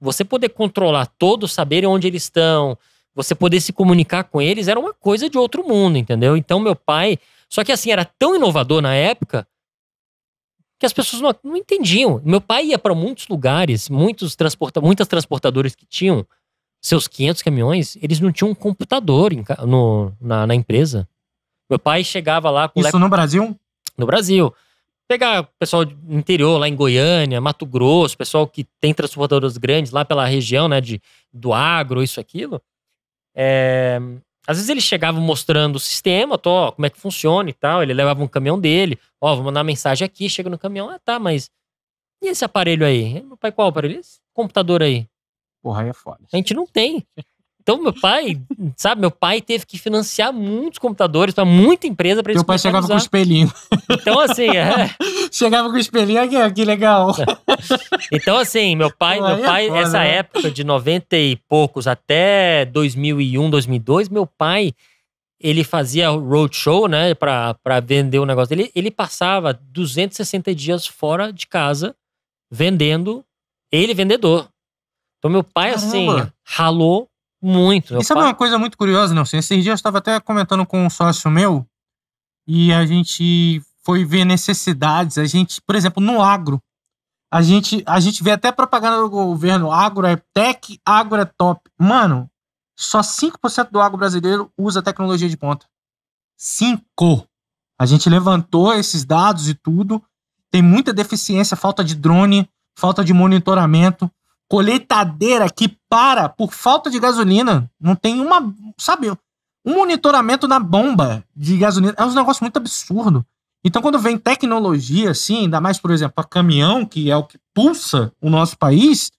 Speaker 2: Você poder controlar todos, saber onde eles estão, você poder se comunicar com eles, era uma coisa de outro mundo, entendeu? Então, meu pai. Só que assim, era tão inovador na época que as pessoas não, não entendiam. Meu pai ia para muitos lugares, muitos transporta, muitas transportadoras que tinham seus 500 caminhões, eles não tinham um computador em, no, na, na, empresa. Meu pai chegava lá com. Isso no Brasil? No Brasil pegar o pessoal do interior lá em Goiânia, Mato Grosso, pessoal que tem transportadoras grandes lá pela região, né, de, do agro, isso, aquilo. É, às vezes ele chegava mostrando o sistema, tô, como é que funciona e tal, ele levava um caminhão dele, ó, vou mandar mensagem aqui, chega no caminhão, ah, tá, mas e esse aparelho aí? Meu pai, qual aparelho? É esse computador aí? Porra, aí é foda. A gente não tem. Então, meu pai, sabe, meu pai teve que financiar muitos computadores para muita empresa para eles Meu pai chegava usar. com o espelhinho. Então, assim, é. Chegava com o espelhinho aqui, que legal. Então, assim, meu pai, meu é pai, essa né? época de 90 e poucos até 2001, 2002, meu pai ele fazia roadshow, né, para vender o negócio dele. Ele passava 260 dias fora de casa vendendo, ele vendedor. Então meu pai assim, Caramba. assim
Speaker 1: ralou muito. isso é uma coisa muito curiosa, não? Esses dias eu estava até comentando com um sócio meu e a gente foi ver necessidades. A gente, por exemplo, no agro, a gente, a gente vê até propaganda do governo: agro é tech, agro é top. Mano, só 5% do agro brasileiro usa tecnologia de ponta. 5%. A gente levantou esses dados e tudo. Tem muita deficiência, falta de drone, falta de monitoramento colheitadeira que para por falta de gasolina. Não tem uma. Sabe? Um monitoramento na bomba de gasolina. É um negócio muito absurdo. Então, quando vem tecnologia, assim, ainda mais, por exemplo, a caminhão, que é o que pulsa o nosso país,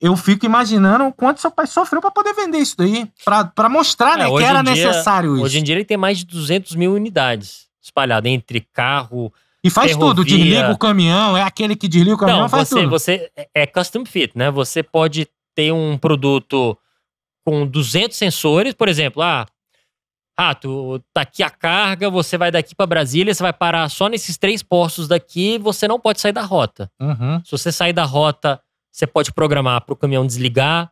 Speaker 1: eu fico imaginando o quanto seu pai sofreu para poder vender isso daí, para mostrar é, né, que era dia, necessário isso. Hoje em dia
Speaker 2: ele tem mais de 200 mil unidades espalhadas entre carro, e faz ferrovia. tudo, desliga o
Speaker 1: caminhão, é aquele que desliga o caminhão, Não, faz você, tudo. Você
Speaker 2: é, é custom fit, né? Você pode ter um produto com 200 sensores, por exemplo, ah, Rato, tu tá aqui a carga, você vai daqui para Brasília, você vai parar só nesses três postos daqui, você não pode sair da rota. Uhum. Se você sair da rota, você pode programar para o caminhão desligar,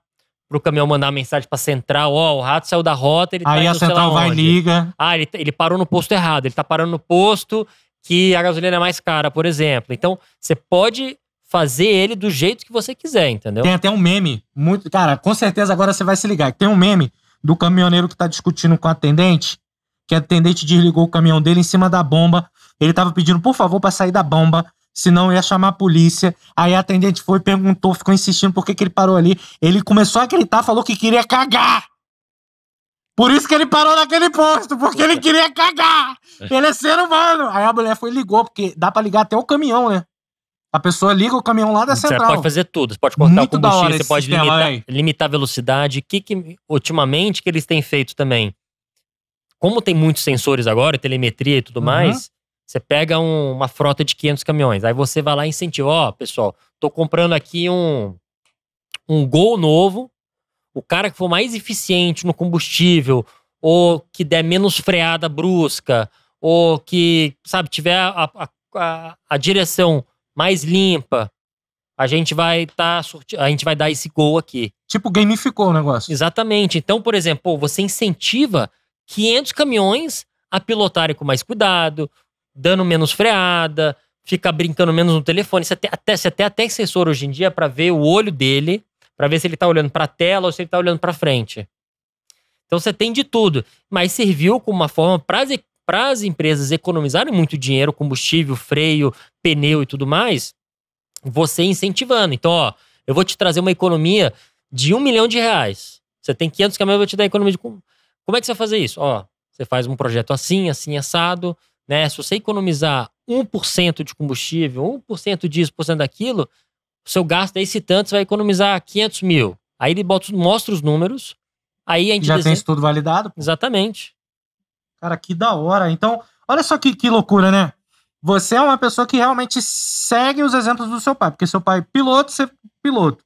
Speaker 2: para o caminhão mandar mensagem para central, ó, oh, o rato saiu da rota, ele tá Aí tá indo, a central vai e liga. Ah, ele, ele parou no posto errado, ele tá parando no posto, que a gasolina é mais cara, por exemplo. Então, você pode fazer ele do jeito que você quiser, entendeu? Tem
Speaker 1: até um meme, muito, cara, com certeza agora você vai se ligar. Tem um meme do caminhoneiro que tá discutindo com o atendente, que o atendente desligou o caminhão dele em cima da bomba. Ele tava pedindo, por favor, para sair da bomba, senão ia chamar a polícia. Aí a atendente foi, perguntou, ficou insistindo por que, que ele parou ali. Ele começou a gritar, falou que queria cagar. Por isso que ele parou naquele posto, porque ele queria cagar. É. Ele é ser humano. Aí a mulher foi e ligou, porque dá pra ligar até o caminhão, né? A pessoa liga o caminhão lá da você central. Você pode fazer tudo. Você pode cortar Muito o combustível, você pode sistema, limitar,
Speaker 2: limitar a velocidade. que, que ultimamente que eles têm feito também? Como tem muitos sensores agora, telemetria e tudo uhum. mais, você pega um, uma frota de 500 caminhões. Aí você vai lá e incentiva. Ó, oh, pessoal, tô comprando aqui um, um Gol novo o cara que for mais eficiente no combustível, ou que der menos freada brusca, ou que, sabe, tiver a, a, a, a direção mais limpa, a gente vai tá a gente vai dar esse gol aqui. Tipo, gamificou o negócio. Exatamente. Então, por exemplo, você incentiva 500 caminhões a pilotarem com mais cuidado, dando menos freada, fica brincando menos no telefone. Você, até, até, você até tem sensor hoje em dia para ver o olho dele para ver se ele está olhando para a tela ou se ele está olhando para frente. Então você tem de tudo, mas serviu como uma forma para as empresas economizarem muito dinheiro, combustível, freio, pneu e tudo mais, você incentivando. Então, ó, eu vou te trazer uma economia de um milhão de reais. Você tem 500 que eu vou te dar economia de... Como é que você vai fazer isso? Ó, você faz um projeto assim, assim, assado, né? Se você economizar 1% de combustível, 1% disso, 1% daquilo, seu gasto é esse tanto, você vai economizar 500 mil. Aí ele bota, mostra os números, aí a gente... Já desenha... tem estudo tudo validado? Pô.
Speaker 1: Exatamente. Cara, que da hora. Então, olha só que, que loucura, né? Você é uma pessoa que realmente segue os exemplos do seu pai, porque seu pai é piloto, você é piloto.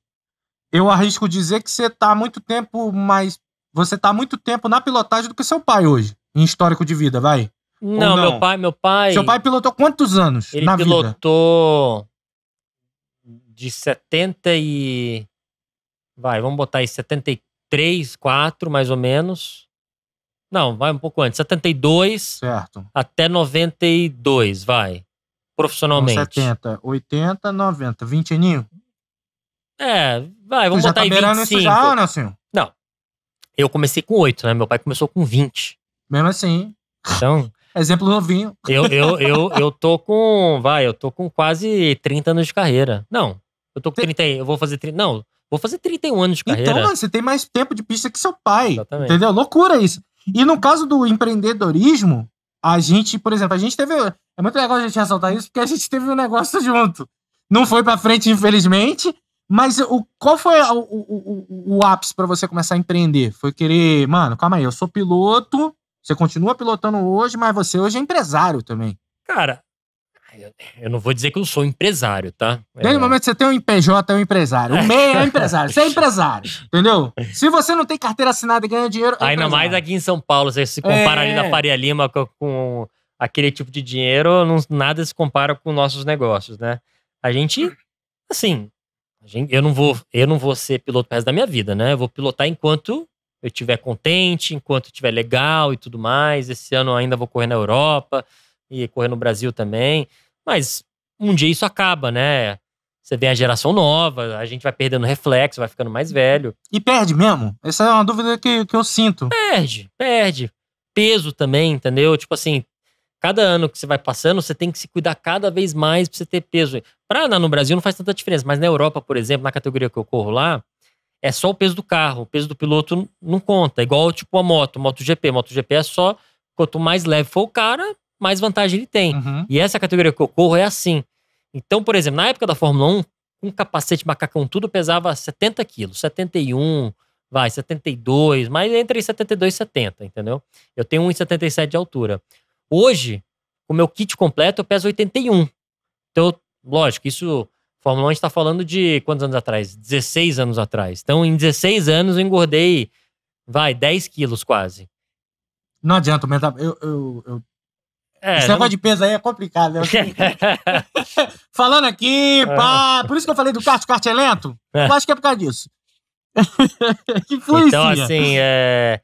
Speaker 1: Eu arrisco dizer que você está muito tempo mais. Você tá muito tempo na pilotagem do que seu pai hoje, em histórico de vida, vai? Não, não? meu pai,
Speaker 2: meu pai. Seu pai
Speaker 1: pilotou quantos anos? Ele na
Speaker 2: pilotou vida? de 70 e. Vai, vamos botar aí 73, 4 mais ou menos. Não, vai um pouco antes. 72
Speaker 1: certo.
Speaker 2: até 92, vai. Então, profissionalmente. Então,
Speaker 1: 70, 80, 90. 20 aninho?
Speaker 2: É, vai, vamos Você botar já tá aí 25. Isso já, ou não, senhor? Não. Eu comecei com 8, né? Meu pai começou com 20.
Speaker 1: Mesmo assim. Então. Exemplo novinho.
Speaker 2: Eu, eu, eu, eu tô com. Vai, eu tô com quase 30 anos de carreira. Não, eu tô com 30, eu vou fazer 30. Não, vou fazer 31 anos de carreira. Então, você
Speaker 1: tem mais tempo de pista que seu pai. Exatamente. Entendeu? Loucura isso. E no caso do empreendedorismo, a gente, por exemplo, a gente teve. É muito legal a gente ressaltar isso, porque a gente teve um negócio junto. Não foi pra frente, infelizmente. Mas o, qual foi o, o, o, o ápice para você começar a empreender? Foi querer, mano, calma aí, eu sou piloto, você continua pilotando hoje, mas você hoje é empresário também.
Speaker 2: Cara, eu não vou dizer que eu sou empresário, tá? É...
Speaker 1: Desde momento que você tem um PJ, é um empresário. O MEI é empresário. Você é empresário, entendeu? Se você não tem carteira assinada e ganha dinheiro. É Ainda
Speaker 2: mais aqui em São Paulo, você se compara é... ali na é. Faria Lima com, aquele tipo de dinheiro, não, nada se compara com nossos negócios, né? A gente, assim, a gente, eu, não vou, eu não vou ser piloto pro resto da minha vida, né? Eu vou pilotar enquanto eu estiver contente, enquanto estiver legal e tudo mais. Esse ano ainda vou correr na Europa e correr no Brasil também. Mas um dia isso acaba, né? Você vem a geração nova, a gente vai perdendo reflexo, vai ficando mais velho.
Speaker 1: E perde mesmo? Essa é uma dúvida que, que eu sinto. Perde,
Speaker 2: perde. Peso também, entendeu? Tipo assim, cada ano que você vai passando, você tem que se cuidar cada vez mais pra você ter peso. Pra andar no Brasil não faz tanta diferença, mas na Europa, por exemplo, na categoria que eu corro lá, é só o peso do carro, o peso do piloto não conta. É igual, tipo, a moto, MotoGP. MotoGP é só, quanto mais leve for o cara, mais vantagem ele tem. Uhum. E essa categoria que eu corro é assim. Então, por exemplo, na época da Fórmula 1, um capacete macacão tudo pesava 70 quilos, 71, vai, 72, mas entre 72 e 70, entendeu? Eu tenho 1,77 de altura. Hoje, o meu kit completo, eu peso 81. Então, lógico, isso. Fórmula 1 a gente tá falando de quantos anos atrás? 16 anos atrás. Então, em 16 anos, eu engordei, vai, 10 quilos quase.
Speaker 1: Não adianta Eu, eu, eu é, Esse negócio não... de peso aí é complicado, né? Falando aqui, é. pá, por isso que eu falei do kart, o kart é lento. É. Eu acho que é por causa disso. então, assim,
Speaker 2: é,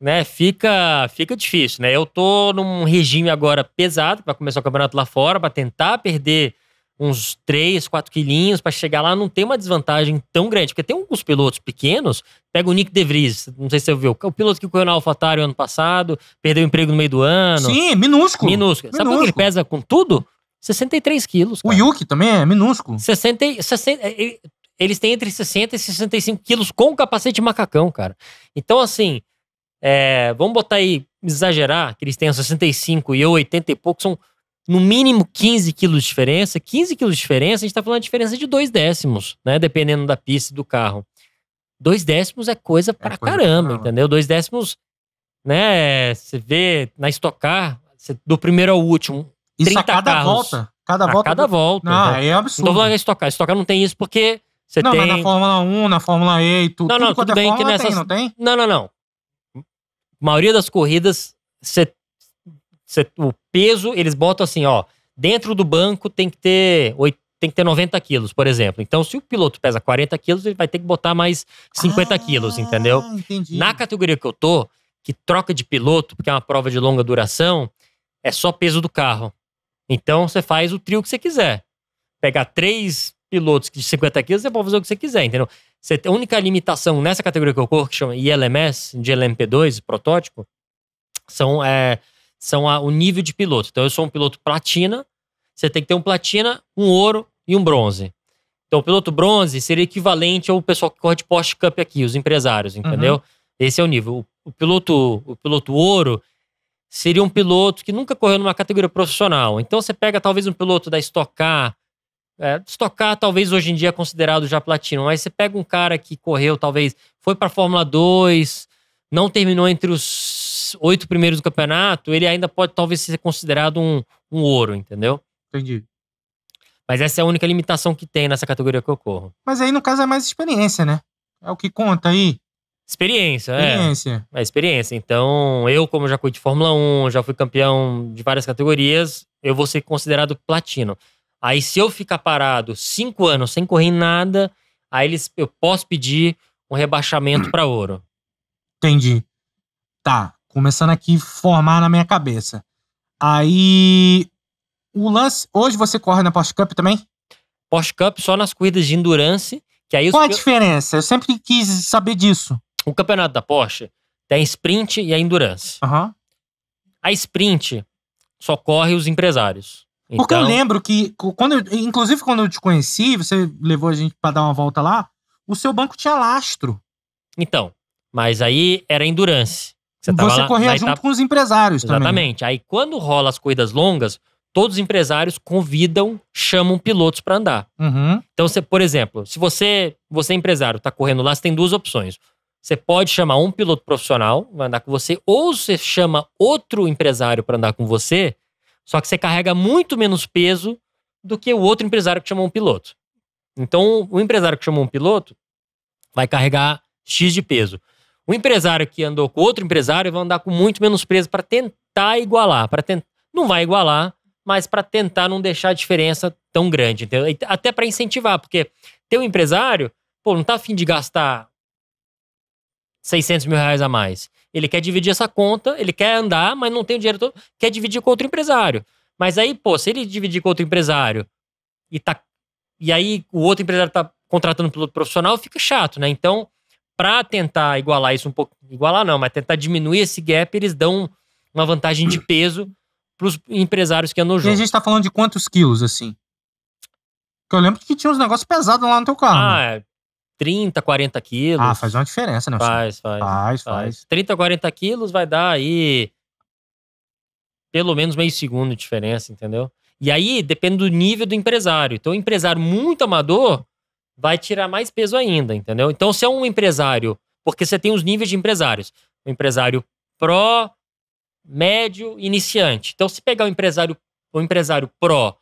Speaker 2: né, fica, fica difícil, né? Eu tô num regime agora pesado para começar o campeonato lá fora, pra tentar perder uns 3, 4 quilinhos para chegar lá, não tem uma desvantagem tão grande. Porque tem alguns pilotos pequenos, pega o Nick De Vries, não sei se você viu, é o piloto que correu na AlphaTauri ano passado, perdeu o emprego no meio do ano. Sim, minúsculo. Minúsculo. minúsculo. Sabe quanto ele pesa com tudo?
Speaker 1: 63 quilos. Cara. O Yuki também é minúsculo.
Speaker 2: 60, 60, é, eles têm entre 60 e 65 quilos com capacete de macacão, cara. Então, assim, é, vamos botar aí, exagerar, que eles tenham 65 e eu 80 e pouco, são no mínimo 15 quilos de diferença. 15 quilos de diferença, a gente está falando de diferença de dois décimos, né? Dependendo da pista e do carro. Dois décimos é coisa é pra coisa caramba, entendeu? Dois décimos, né? Você vê na estocar,
Speaker 1: do primeiro ao último, isso 30 a cada carros. volta. Cada volta. A cada volta. Não, né? é absurdo. Não tô falando
Speaker 2: em estocar. Estocar não tem isso porque você não, tem... Não, mas na
Speaker 1: Fórmula 1, na Fórmula E e tudo. Não, não, tudo, tudo é bem que nessas... Tem, não tem?
Speaker 2: Não, não, não. A maioria das corridas você o peso, eles botam assim, ó, dentro do banco tem que ter tem que ter 90 quilos, por exemplo. Então, se o piloto pesa 40 quilos, ele vai ter que botar mais 50 ah, quilos, entendeu? Entendi. Na categoria que eu tô, que troca de piloto, porque é uma prova de longa duração, é só peso do carro. Então, você faz o trio que você quiser. Pegar três pilotos de 50 quilos, você pode fazer o que você quiser, entendeu? a única limitação nessa categoria que eu corro, que chama ILMS, de LMP2, protótipo, são é, são a, o nível de piloto. Então, eu sou um piloto platina, você tem que ter um platina, um ouro e um bronze. Então, o piloto bronze seria equivalente ao pessoal que corre de Porsche Cup aqui, os empresários, uhum. entendeu? Uhum. Esse é o nível. O, o, piloto, o piloto ouro seria um piloto que nunca correu numa categoria profissional. Então, você pega talvez um piloto da Stock Car, é, Stock Car talvez hoje em dia é considerado já platino, mas você pega um cara que correu, talvez foi para Fórmula 2, não terminou entre os oito primeiros do campeonato, ele ainda pode talvez ser considerado um, um ouro, entendeu? Entendi. Mas essa é a única limitação que tem nessa categoria que eu corro.
Speaker 1: Mas aí, no caso, é mais experiência, né? É o que conta aí.
Speaker 2: Experiência, é. experiência. é. É experiência. Então, eu, como já fui de Fórmula 1, já fui campeão de várias categorias, eu vou ser considerado platino. Aí, se eu ficar parado cinco anos sem correr nada, aí eles, eu posso pedir um rebaixamento para ouro.
Speaker 1: Entendi. Tá começando aqui formar na minha cabeça. Aí o lance, hoje você corre na Porsche Cup também? Porsche Cup só nas corridas de endurance, que aí Qual é a diferença? Eu sempre quis saber disso. O campeonato
Speaker 2: da Porsche tem a sprint e a endurance. Uhum. A sprint só corre os empresários. Porque eu então- lembro
Speaker 1: que, quando eu, inclusive quando eu te conheci, você levou a gente para dar uma volta lá, o seu banco tinha lastro. Então,
Speaker 2: mas aí era endurance. Você, você lá, corria junto etapa... com os empresários Exatamente. também. Exatamente. Aí quando rola as corridas longas, todos os empresários convidam, chamam pilotos para andar. Uhum. Então, você, por exemplo, se você, você é empresário, está correndo lá, você tem duas opções. Você pode chamar um piloto profissional, vai andar com você, ou você chama outro empresário para andar com você, só que você carrega muito menos peso do que o outro empresário que chamou um piloto. Então, o empresário que chamou um piloto vai carregar X de peso. O empresário que andou com outro empresário vai andar com muito menos preso para tentar igualar. para tent... Não vai igualar, mas para tentar não deixar a diferença tão grande. Entendeu? Até para incentivar, porque ter um empresário, pô, não tá afim de gastar 600 mil reais a mais. Ele quer dividir essa conta, ele quer andar, mas não tem o dinheiro todo, quer dividir com outro empresário. Mas aí, pô, se ele dividir com outro empresário e tá. E aí o outro empresário tá contratando piloto profissional, fica chato, né? Então, para tentar igualar isso um pouco, igualar não, mas tentar diminuir esse gap, eles dão uma vantagem de peso para os empresários que andam juntos. E a gente está
Speaker 1: falando de quantos quilos, assim? Porque eu lembro que tinha uns negócios
Speaker 2: pesados lá no teu carro. Né? Ah, é. 30, 40 quilos. Ah, faz
Speaker 1: uma diferença, né? Faz, faz, faz. Faz,
Speaker 2: 30, 40 quilos vai dar aí pelo menos meio segundo de diferença, entendeu? E aí depende do nível do empresário. Então, empresário muito amador, vai tirar mais peso ainda, entendeu? Então, se é um empresário, porque você tem os níveis de empresários, o empresário pró, médio, iniciante. Então, se pegar um empresário, o um empresário pró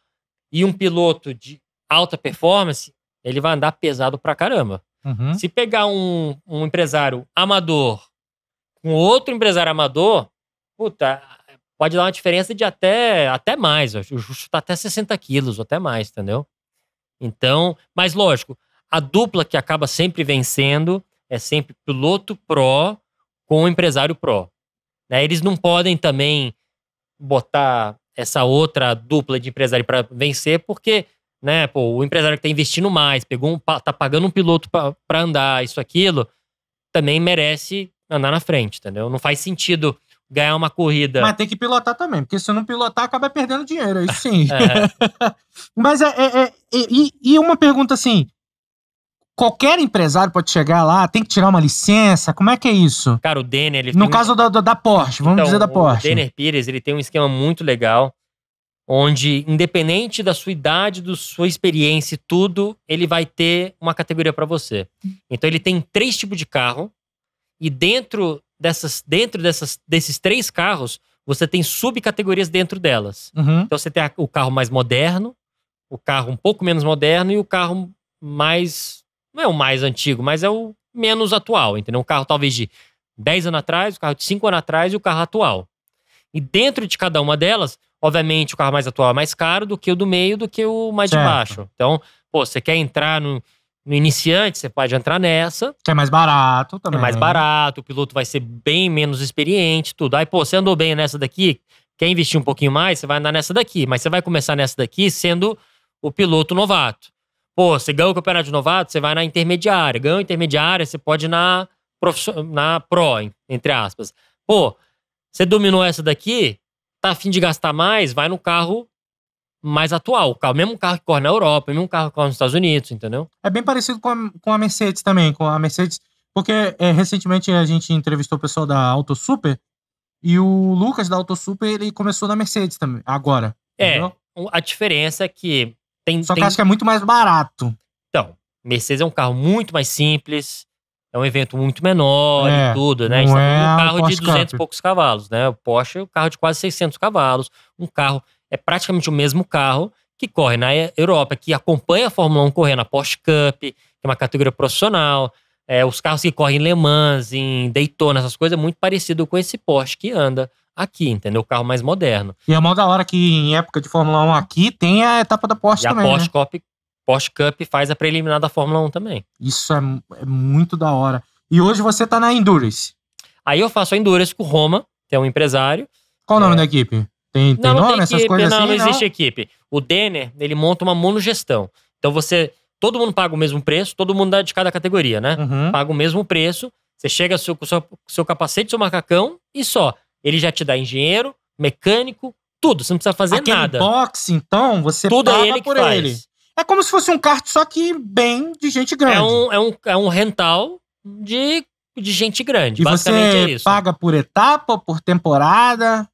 Speaker 2: e um piloto de alta performance, ele vai andar pesado pra caramba. Uhum. Se pegar um, um empresário amador com outro empresário amador, puta, pode dar uma diferença de até, até mais. justo tá até 60 quilos, ou até mais, entendeu? Então, mas lógico, a dupla que acaba sempre vencendo é sempre piloto pró com empresário pró. Né? Eles não podem também botar essa outra dupla de empresário para vencer, porque né, pô, o empresário que está investindo mais, pegou um, tá pagando um piloto para andar, isso, aquilo, também merece andar na frente, entendeu? Não faz sentido ganhar uma corrida. Mas
Speaker 1: tem que pilotar também, porque se não pilotar, acaba perdendo dinheiro, aí sim. é. Mas é. é, é e, e, uma pergunta assim: qualquer empresário pode chegar lá, tem que tirar uma licença? Como é que é isso?
Speaker 2: Cara, o Denner. Ele no caso
Speaker 1: da, da Porsche, vamos então, dizer da Porsche. O Denner
Speaker 2: Pires, ele tem um esquema muito legal. Onde, independente da sua idade, da sua experiência e tudo, ele vai ter uma categoria para você. Então, ele tem três tipos de carro. E dentro dessas, dentro dessas, desses três carros, você tem subcategorias dentro delas. Uhum. Então você tem a, o carro mais moderno, o carro um pouco menos moderno e o carro mais. Não é o mais antigo, mas é o menos atual, entendeu? Um carro talvez de 10 anos atrás, o um carro de 5 anos atrás e o carro atual. E dentro de cada uma delas, obviamente, o carro mais atual é mais caro do que o do meio, do que o mais certo. de baixo. Então, pô, você quer entrar no, no iniciante, você pode entrar nessa.
Speaker 1: Que é mais barato também. É mais barato,
Speaker 2: o piloto vai ser bem menos experiente, tudo. Aí, pô, você andou bem nessa daqui, quer investir um pouquinho mais, você vai andar nessa daqui. Mas você vai começar nessa daqui sendo o piloto novato. Pô, você ganhou o campeonato de novato, você vai na intermediária. Ganhou intermediária, você pode ir na, na pro, entre aspas. Pô, você dominou essa daqui, tá afim de gastar mais, vai no carro mais atual. O mesmo carro que corre na Europa, o mesmo carro que corre nos Estados Unidos,
Speaker 1: entendeu? É bem parecido com a, com a Mercedes também, com a Mercedes. Porque é, recentemente a gente entrevistou o pessoal da Auto Super e o Lucas da Auto Super ele começou na Mercedes também, agora.
Speaker 2: É, entendeu? a diferença é que tem. Só que acho que é
Speaker 1: muito mais barato.
Speaker 2: Então, Mercedes é um carro muito mais simples, é um evento muito menor é, e tudo, né? A gente é um carro de 200 e poucos cavalos, né? O Porsche é um carro de quase 600 cavalos, um carro é praticamente o mesmo carro que corre na Europa, que acompanha a Fórmula 1 correndo a Porsche Cup, que é uma categoria profissional. É, os carros que correm em Le Mans, em Daytona, essas coisas, é muito parecido com esse Porsche que anda aqui, entendeu? O carro mais moderno.
Speaker 1: E é mó da hora que em época de Fórmula 1 aqui tem a etapa da Porsche e também. A Porsche, né? Cup, Porsche Cup faz
Speaker 2: a preliminar da Fórmula 1 também.
Speaker 1: Isso é, é muito da hora. E hoje você tá na Endurance.
Speaker 2: Aí eu faço a Endurance com o Roma, que é um empresário. Qual o nome é... da equipe?
Speaker 1: Tem, tem não, nome tem essas equipe, coisas não, assim? Não, não existe
Speaker 2: equipe. O Denner, ele monta uma monogestão. Então você. Todo mundo paga o mesmo preço, todo mundo de cada categoria, né? Uhum. Paga o mesmo preço. Você chega com seu, seu, seu capacete, seu macacão e só. Ele já te dá engenheiro, mecânico, tudo.
Speaker 1: Você não precisa fazer Aquele nada. box, então, você tudo paga é ele por ele. É como se fosse um kart, só que
Speaker 2: bem de gente grande. É um, é um, é um rental de, de gente grande. E basicamente você é isso.
Speaker 1: Paga por etapa, por temporada.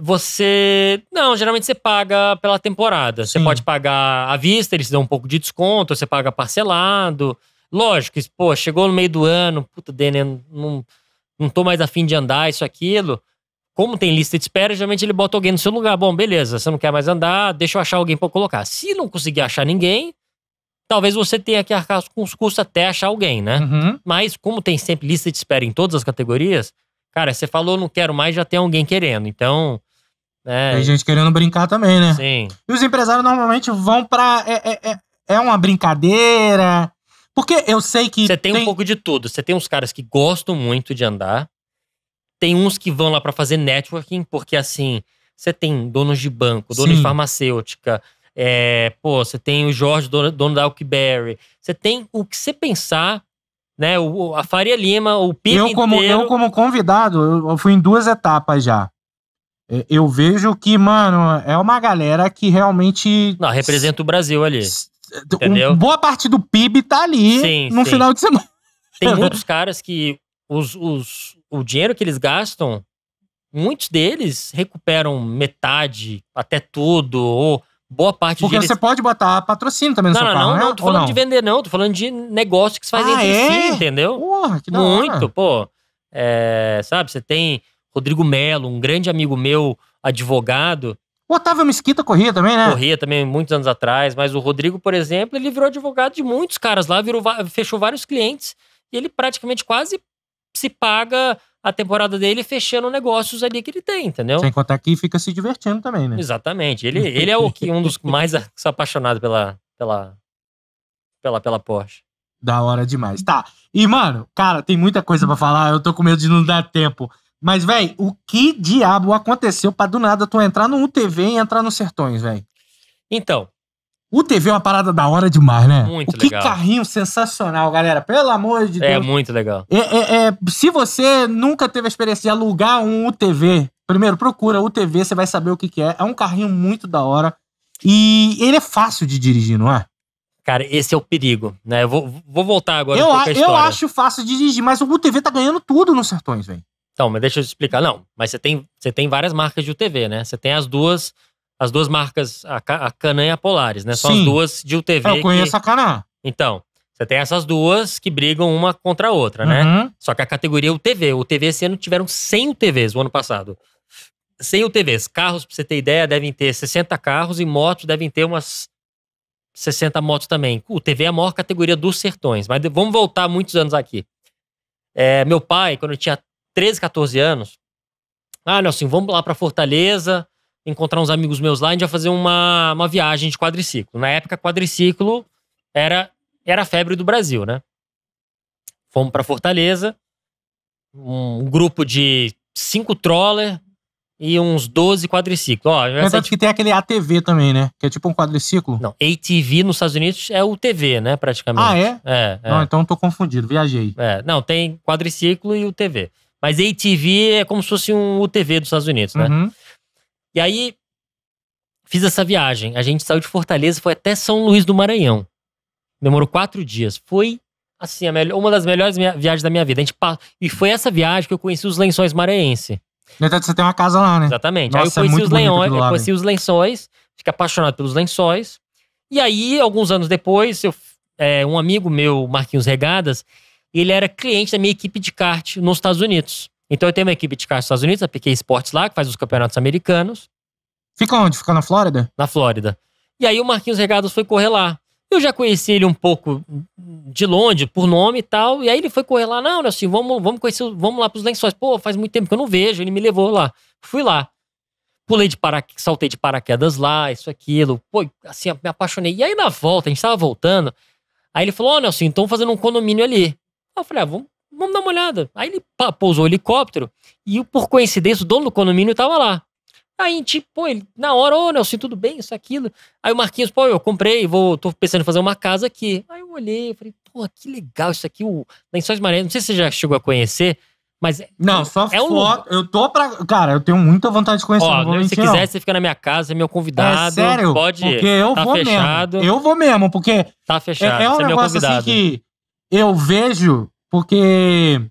Speaker 2: Você. Não, geralmente você paga pela temporada. Você pode pagar à vista, eles dão um pouco de desconto, você paga parcelado. Lógico, pô, chegou no meio do ano, puta, Denner, não, não tô mais afim de andar, isso, aquilo. Como tem lista de espera, geralmente ele bota alguém no seu lugar. Bom, beleza, você não quer mais andar, deixa eu achar alguém para colocar. Se não conseguir achar ninguém, talvez você tenha que arcar com os custos até achar alguém, né? Uhum. Mas como tem sempre lista de espera em todas as categorias, Cara, você falou não quero mais, já tem alguém querendo. Então. É... Tem gente
Speaker 1: querendo brincar também, né? Sim. E os empresários normalmente vão pra. É, é, é, é uma brincadeira.
Speaker 2: Porque eu sei que. Você tem, tem um pouco de tudo. Você tem uns caras que gostam muito de andar. Tem uns que vão lá para fazer networking, porque assim, você tem donos de banco, dono Sim. de farmacêutica, é, pô, você tem o Jorge, dono, dono da Alckberry. Você tem o que você pensar, né? O, a Faria Lima, o PIB eu como inteiro...
Speaker 1: Eu como convidado, eu fui em duas etapas já. É, eu vejo que, mano, é uma galera que realmente... Não,
Speaker 2: representa o Brasil ali,
Speaker 1: entendeu? boa parte do PIB tá ali sim, no sim. final de semana. Tem muitos
Speaker 2: caras que os, os, o dinheiro que eles gastam, muitos deles recuperam metade, até tudo, ou boa parte Porque de... você
Speaker 1: pode botar patrocínio também no não, seu não, carro, Não, né? não, tô falando não? de
Speaker 2: vender não, tô falando de negócio que se faz ah, entre é? si, entendeu? Porra, que da Muito, hora. pô. É, sabe, você tem Rodrigo Melo, um grande amigo meu, advogado. O Otávio Mesquita corria também, né? Corria também muitos anos atrás, mas o Rodrigo, por exemplo, ele virou advogado de muitos caras lá, virou, fechou vários clientes e ele praticamente quase se paga a temporada dele fechando negócios ali que ele tem,
Speaker 1: entendeu? Sem contar que fica se divertindo também,
Speaker 2: né? Exatamente. Ele, ele é o que um dos mais apaixonados pela, pela,
Speaker 1: pela, pela Porsche. Da hora demais. Tá. E, mano, cara, tem muita coisa para falar. Eu tô com medo de não dar tempo. Mas, velho, o que diabo aconteceu pra do nada tu entrar no UTV e entrar nos Sertões, velho? Então, o TV é uma parada da hora demais, né? Muito o que legal. carrinho sensacional, galera. Pelo amor de é Deus. É muito legal. É, é, é, se você nunca teve a experiência de alugar um UTV, primeiro procura UTV, você vai saber o que, que é. É um carrinho muito da hora. E ele é fácil de dirigir, não é? Cara, esse é o perigo, né? Eu vou, vou voltar agora eu, um a, Eu acho fácil de dirigir, mas o UTV tá ganhando tudo nos sertões, velho.
Speaker 2: Então, mas deixa eu te explicar. Não, mas você tem, você tem várias marcas de UTV, né? Você tem as duas as duas marcas, a, a Canã e a Polaris, né? São Sim. as duas de UTV. Ah, eu conheço que... a Canan. Então, você tem essas duas que brigam uma contra a outra, né? uhum. né? Só que a categoria é UTV. UTV esse ano tiveram 100 UTVs o ano passado. 100 UTVs. Carros, pra você ter ideia, devem ter 60 carros e motos devem ter umas 60 motos também. O UTV é a maior categoria dos sertões. Mas vamos voltar muitos anos aqui. É, meu pai, quando eu tinha 13, 14 anos, ah, Nelson, vamos lá pra Fortaleza encontrar uns amigos meus lá, a gente ia fazer uma, uma viagem de quadriciclo. Na época, quadriciclo era, era a febre do Brasil, né? Fomos para Fortaleza, um grupo de cinco troller e uns 12 quadriciclos. Ó, Mas é que
Speaker 1: tem aquele ATV também, né? Que é tipo um quadriciclo. Não,
Speaker 2: ATV nos Estados Unidos é o TV, né? Praticamente. Ah, é? É. é. Não, então
Speaker 1: tô confundido, viajei.
Speaker 2: É, não, tem quadriciclo e o TV. Mas ATV é como se fosse um UTV dos Estados Unidos, né? Uhum. E aí, fiz essa viagem. A gente saiu de Fortaleza, foi até São Luís do Maranhão. Demorou quatro dias. Foi, assim, melhor, uma das melhores viagens da minha vida. A gente E foi essa viagem que eu conheci os lençóis maranhenses. Tá- você tem uma casa lá, né? Exatamente. Nossa, aí eu é conheci, é os, leões, eu conheci os lençóis, fiquei apaixonado pelos lençóis. E aí, alguns anos depois, eu, é, um amigo meu, Marquinhos Regadas, ele era cliente da minha equipe de kart nos Estados Unidos. Então eu tenho uma equipe de carros nos Estados Unidos, a PQ Sports lá, que faz os campeonatos americanos. Fica onde? Fica na Flórida? Na Flórida. E aí o Marquinhos Regados foi correr lá. Eu já conheci ele um pouco de longe, por nome e tal. E aí ele foi correr lá. Não, né, assim, vamos, vamos, conhecer, vamos lá pros lençóis. Pô, faz muito tempo que eu não vejo. Ele me levou lá. Fui lá. Pulei de paraquedas, saltei de paraquedas lá, isso, aquilo. Pô, assim, me apaixonei. E aí na volta, a gente tava voltando. Aí ele falou, ó, oh, Nelson, então fazendo um condomínio ali. eu falei, ah, vamos Vamos dar uma olhada. Aí ele pá, pousou o helicóptero e, por coincidência, o dono do condomínio estava lá. Aí, tipo, pô, ele, na hora, ô, oh, Nelson, tudo bem, isso, aquilo. Aí o Marquinhos, pô, eu comprei, vou, tô pensando em fazer uma casa aqui. Aí eu olhei, eu falei, pô, que legal isso aqui, o Lençóis Maranhenses, não sei se você já chegou a conhecer,
Speaker 1: mas... É não, só é foto, um... eu tô pra... Cara, eu tenho muita vontade de conhecer, Ó, não vou mentir, Se quiser, não. você fica na minha
Speaker 2: casa, é meu convidado. É sério? Pode, porque eu tá vou fechado. mesmo. Eu
Speaker 1: vou mesmo, porque... Tá fechado, é, é um é negócio assim que eu vejo porque.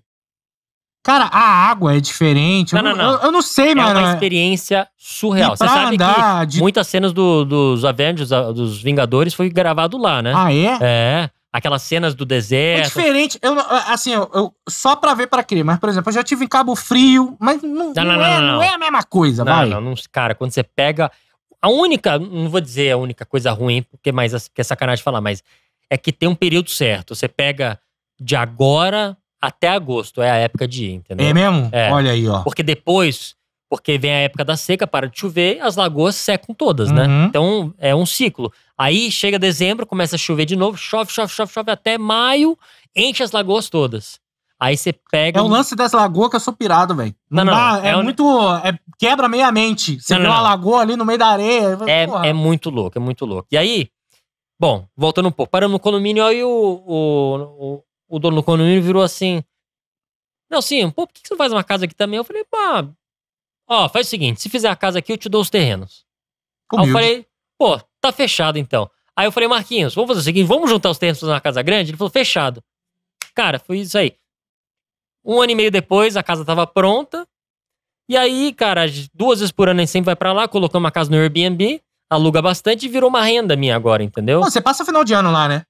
Speaker 1: Cara, a água é diferente. Não, eu, não, não. Eu, eu não sei, é mano. É uma
Speaker 2: experiência surreal. Você sabe que de... muitas cenas do, dos Avengers, dos Vingadores, foi gravado lá, né? Ah, é? É. Aquelas cenas do é deserto. É
Speaker 1: diferente. Eu, assim, eu, eu só pra ver pra crer. Mas, por exemplo, eu já tive em Cabo Frio, mas não, não, não, não é, não, é a mesma coisa, não, vai. Não,
Speaker 2: não, cara, quando você pega. A única, não vou dizer a única coisa ruim, porque mais que é sacanagem falar, mas é que tem um período certo. Você pega de agora até agosto é a época de ir, entendeu? É mesmo? É. Olha aí, ó. Porque depois, porque vem a época da seca, para de chover, as lagoas secam todas, né? uhum. né? Então é um ciclo. Aí chega dezembro, começa a chover de novo, chove, chove, chove, chove até maio, enche as lagoas todas. Aí você pega. É o lance
Speaker 1: das lagoas que eu sou pirado, velho. Não, não, não. é, é um... muito. É, quebra meia mente. Você vê uma lagoa ali no
Speaker 2: meio da areia. É, é muito louco, é muito louco. E aí, bom, voltando um pouco. Paramos no condomínio, aí o, o, o o dono do condomínio virou assim: Não, sim, pô, por que você não faz uma casa aqui também? Eu falei, pá, ó, faz o seguinte: se fizer a casa aqui, eu te dou os terrenos. Humilde. Aí eu falei, pô, tá fechado então. Aí eu falei, Marquinhos, vamos fazer o seguinte: vamos juntar os terrenos pra fazer uma casa grande? Ele falou, fechado. Cara, foi isso aí. Um ano e meio depois, a casa tava pronta. E aí, cara, duas vezes por ano a gente sempre vai para lá, colocamos uma casa no Airbnb, aluga bastante e virou uma renda minha agora, entendeu? Pô, você passa o final de ano lá, né?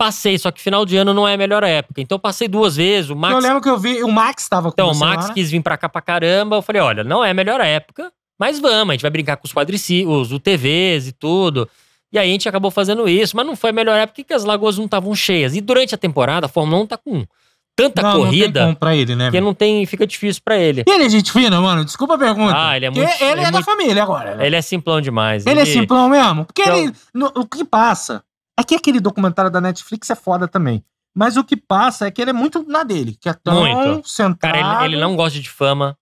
Speaker 2: Passei, só que final de ano não é a melhor época. Então passei duas vezes. O Max... Eu lembro que
Speaker 1: eu vi, o Max estava com
Speaker 2: Então, o Max lá, né? quis vir pra cá pra caramba. Eu falei: olha, não é a melhor época, mas vamos, a gente vai brincar com os quadriciclos, os UTVs e tudo. E aí a gente acabou fazendo isso, mas não foi a melhor época porque as lagoas não estavam cheias. E durante a temporada, a Fórmula 1 tá com tanta não, corrida.
Speaker 1: Não tem pra ele, né? Porque não tem,
Speaker 2: fica difícil pra ele.
Speaker 1: E ele é gente fina, mano? Desculpa a pergunta.
Speaker 2: Ah, ele é muito. Ele, é ele é, é muito, da família agora. Né? Ele é simplão demais. Ele, é ele é simplão
Speaker 1: mesmo? Porque então, ele. No, o que passa? É que aquele documentário da Netflix é foda também. Mas o que passa é que ele é muito na dele, que é tão muito. centrado. Cara,
Speaker 2: ele, ele não gosta de fama.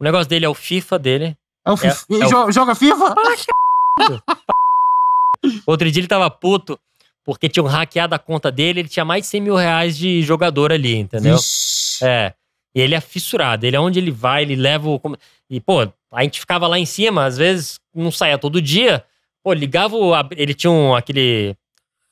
Speaker 2: O negócio dele é o FIFA dele.
Speaker 1: É o FIFA. É, é o... Joga FIFA? É
Speaker 2: Outro dia ele tava puto porque tinham hackeado a conta dele, ele tinha mais de 100 mil reais de jogador ali, entendeu? Ixi. É. E ele é fissurado, ele é onde ele vai, ele leva o. E, pô, a gente ficava lá em cima, às vezes não saía todo dia. Pô, ligava o. Ele tinha um, aquele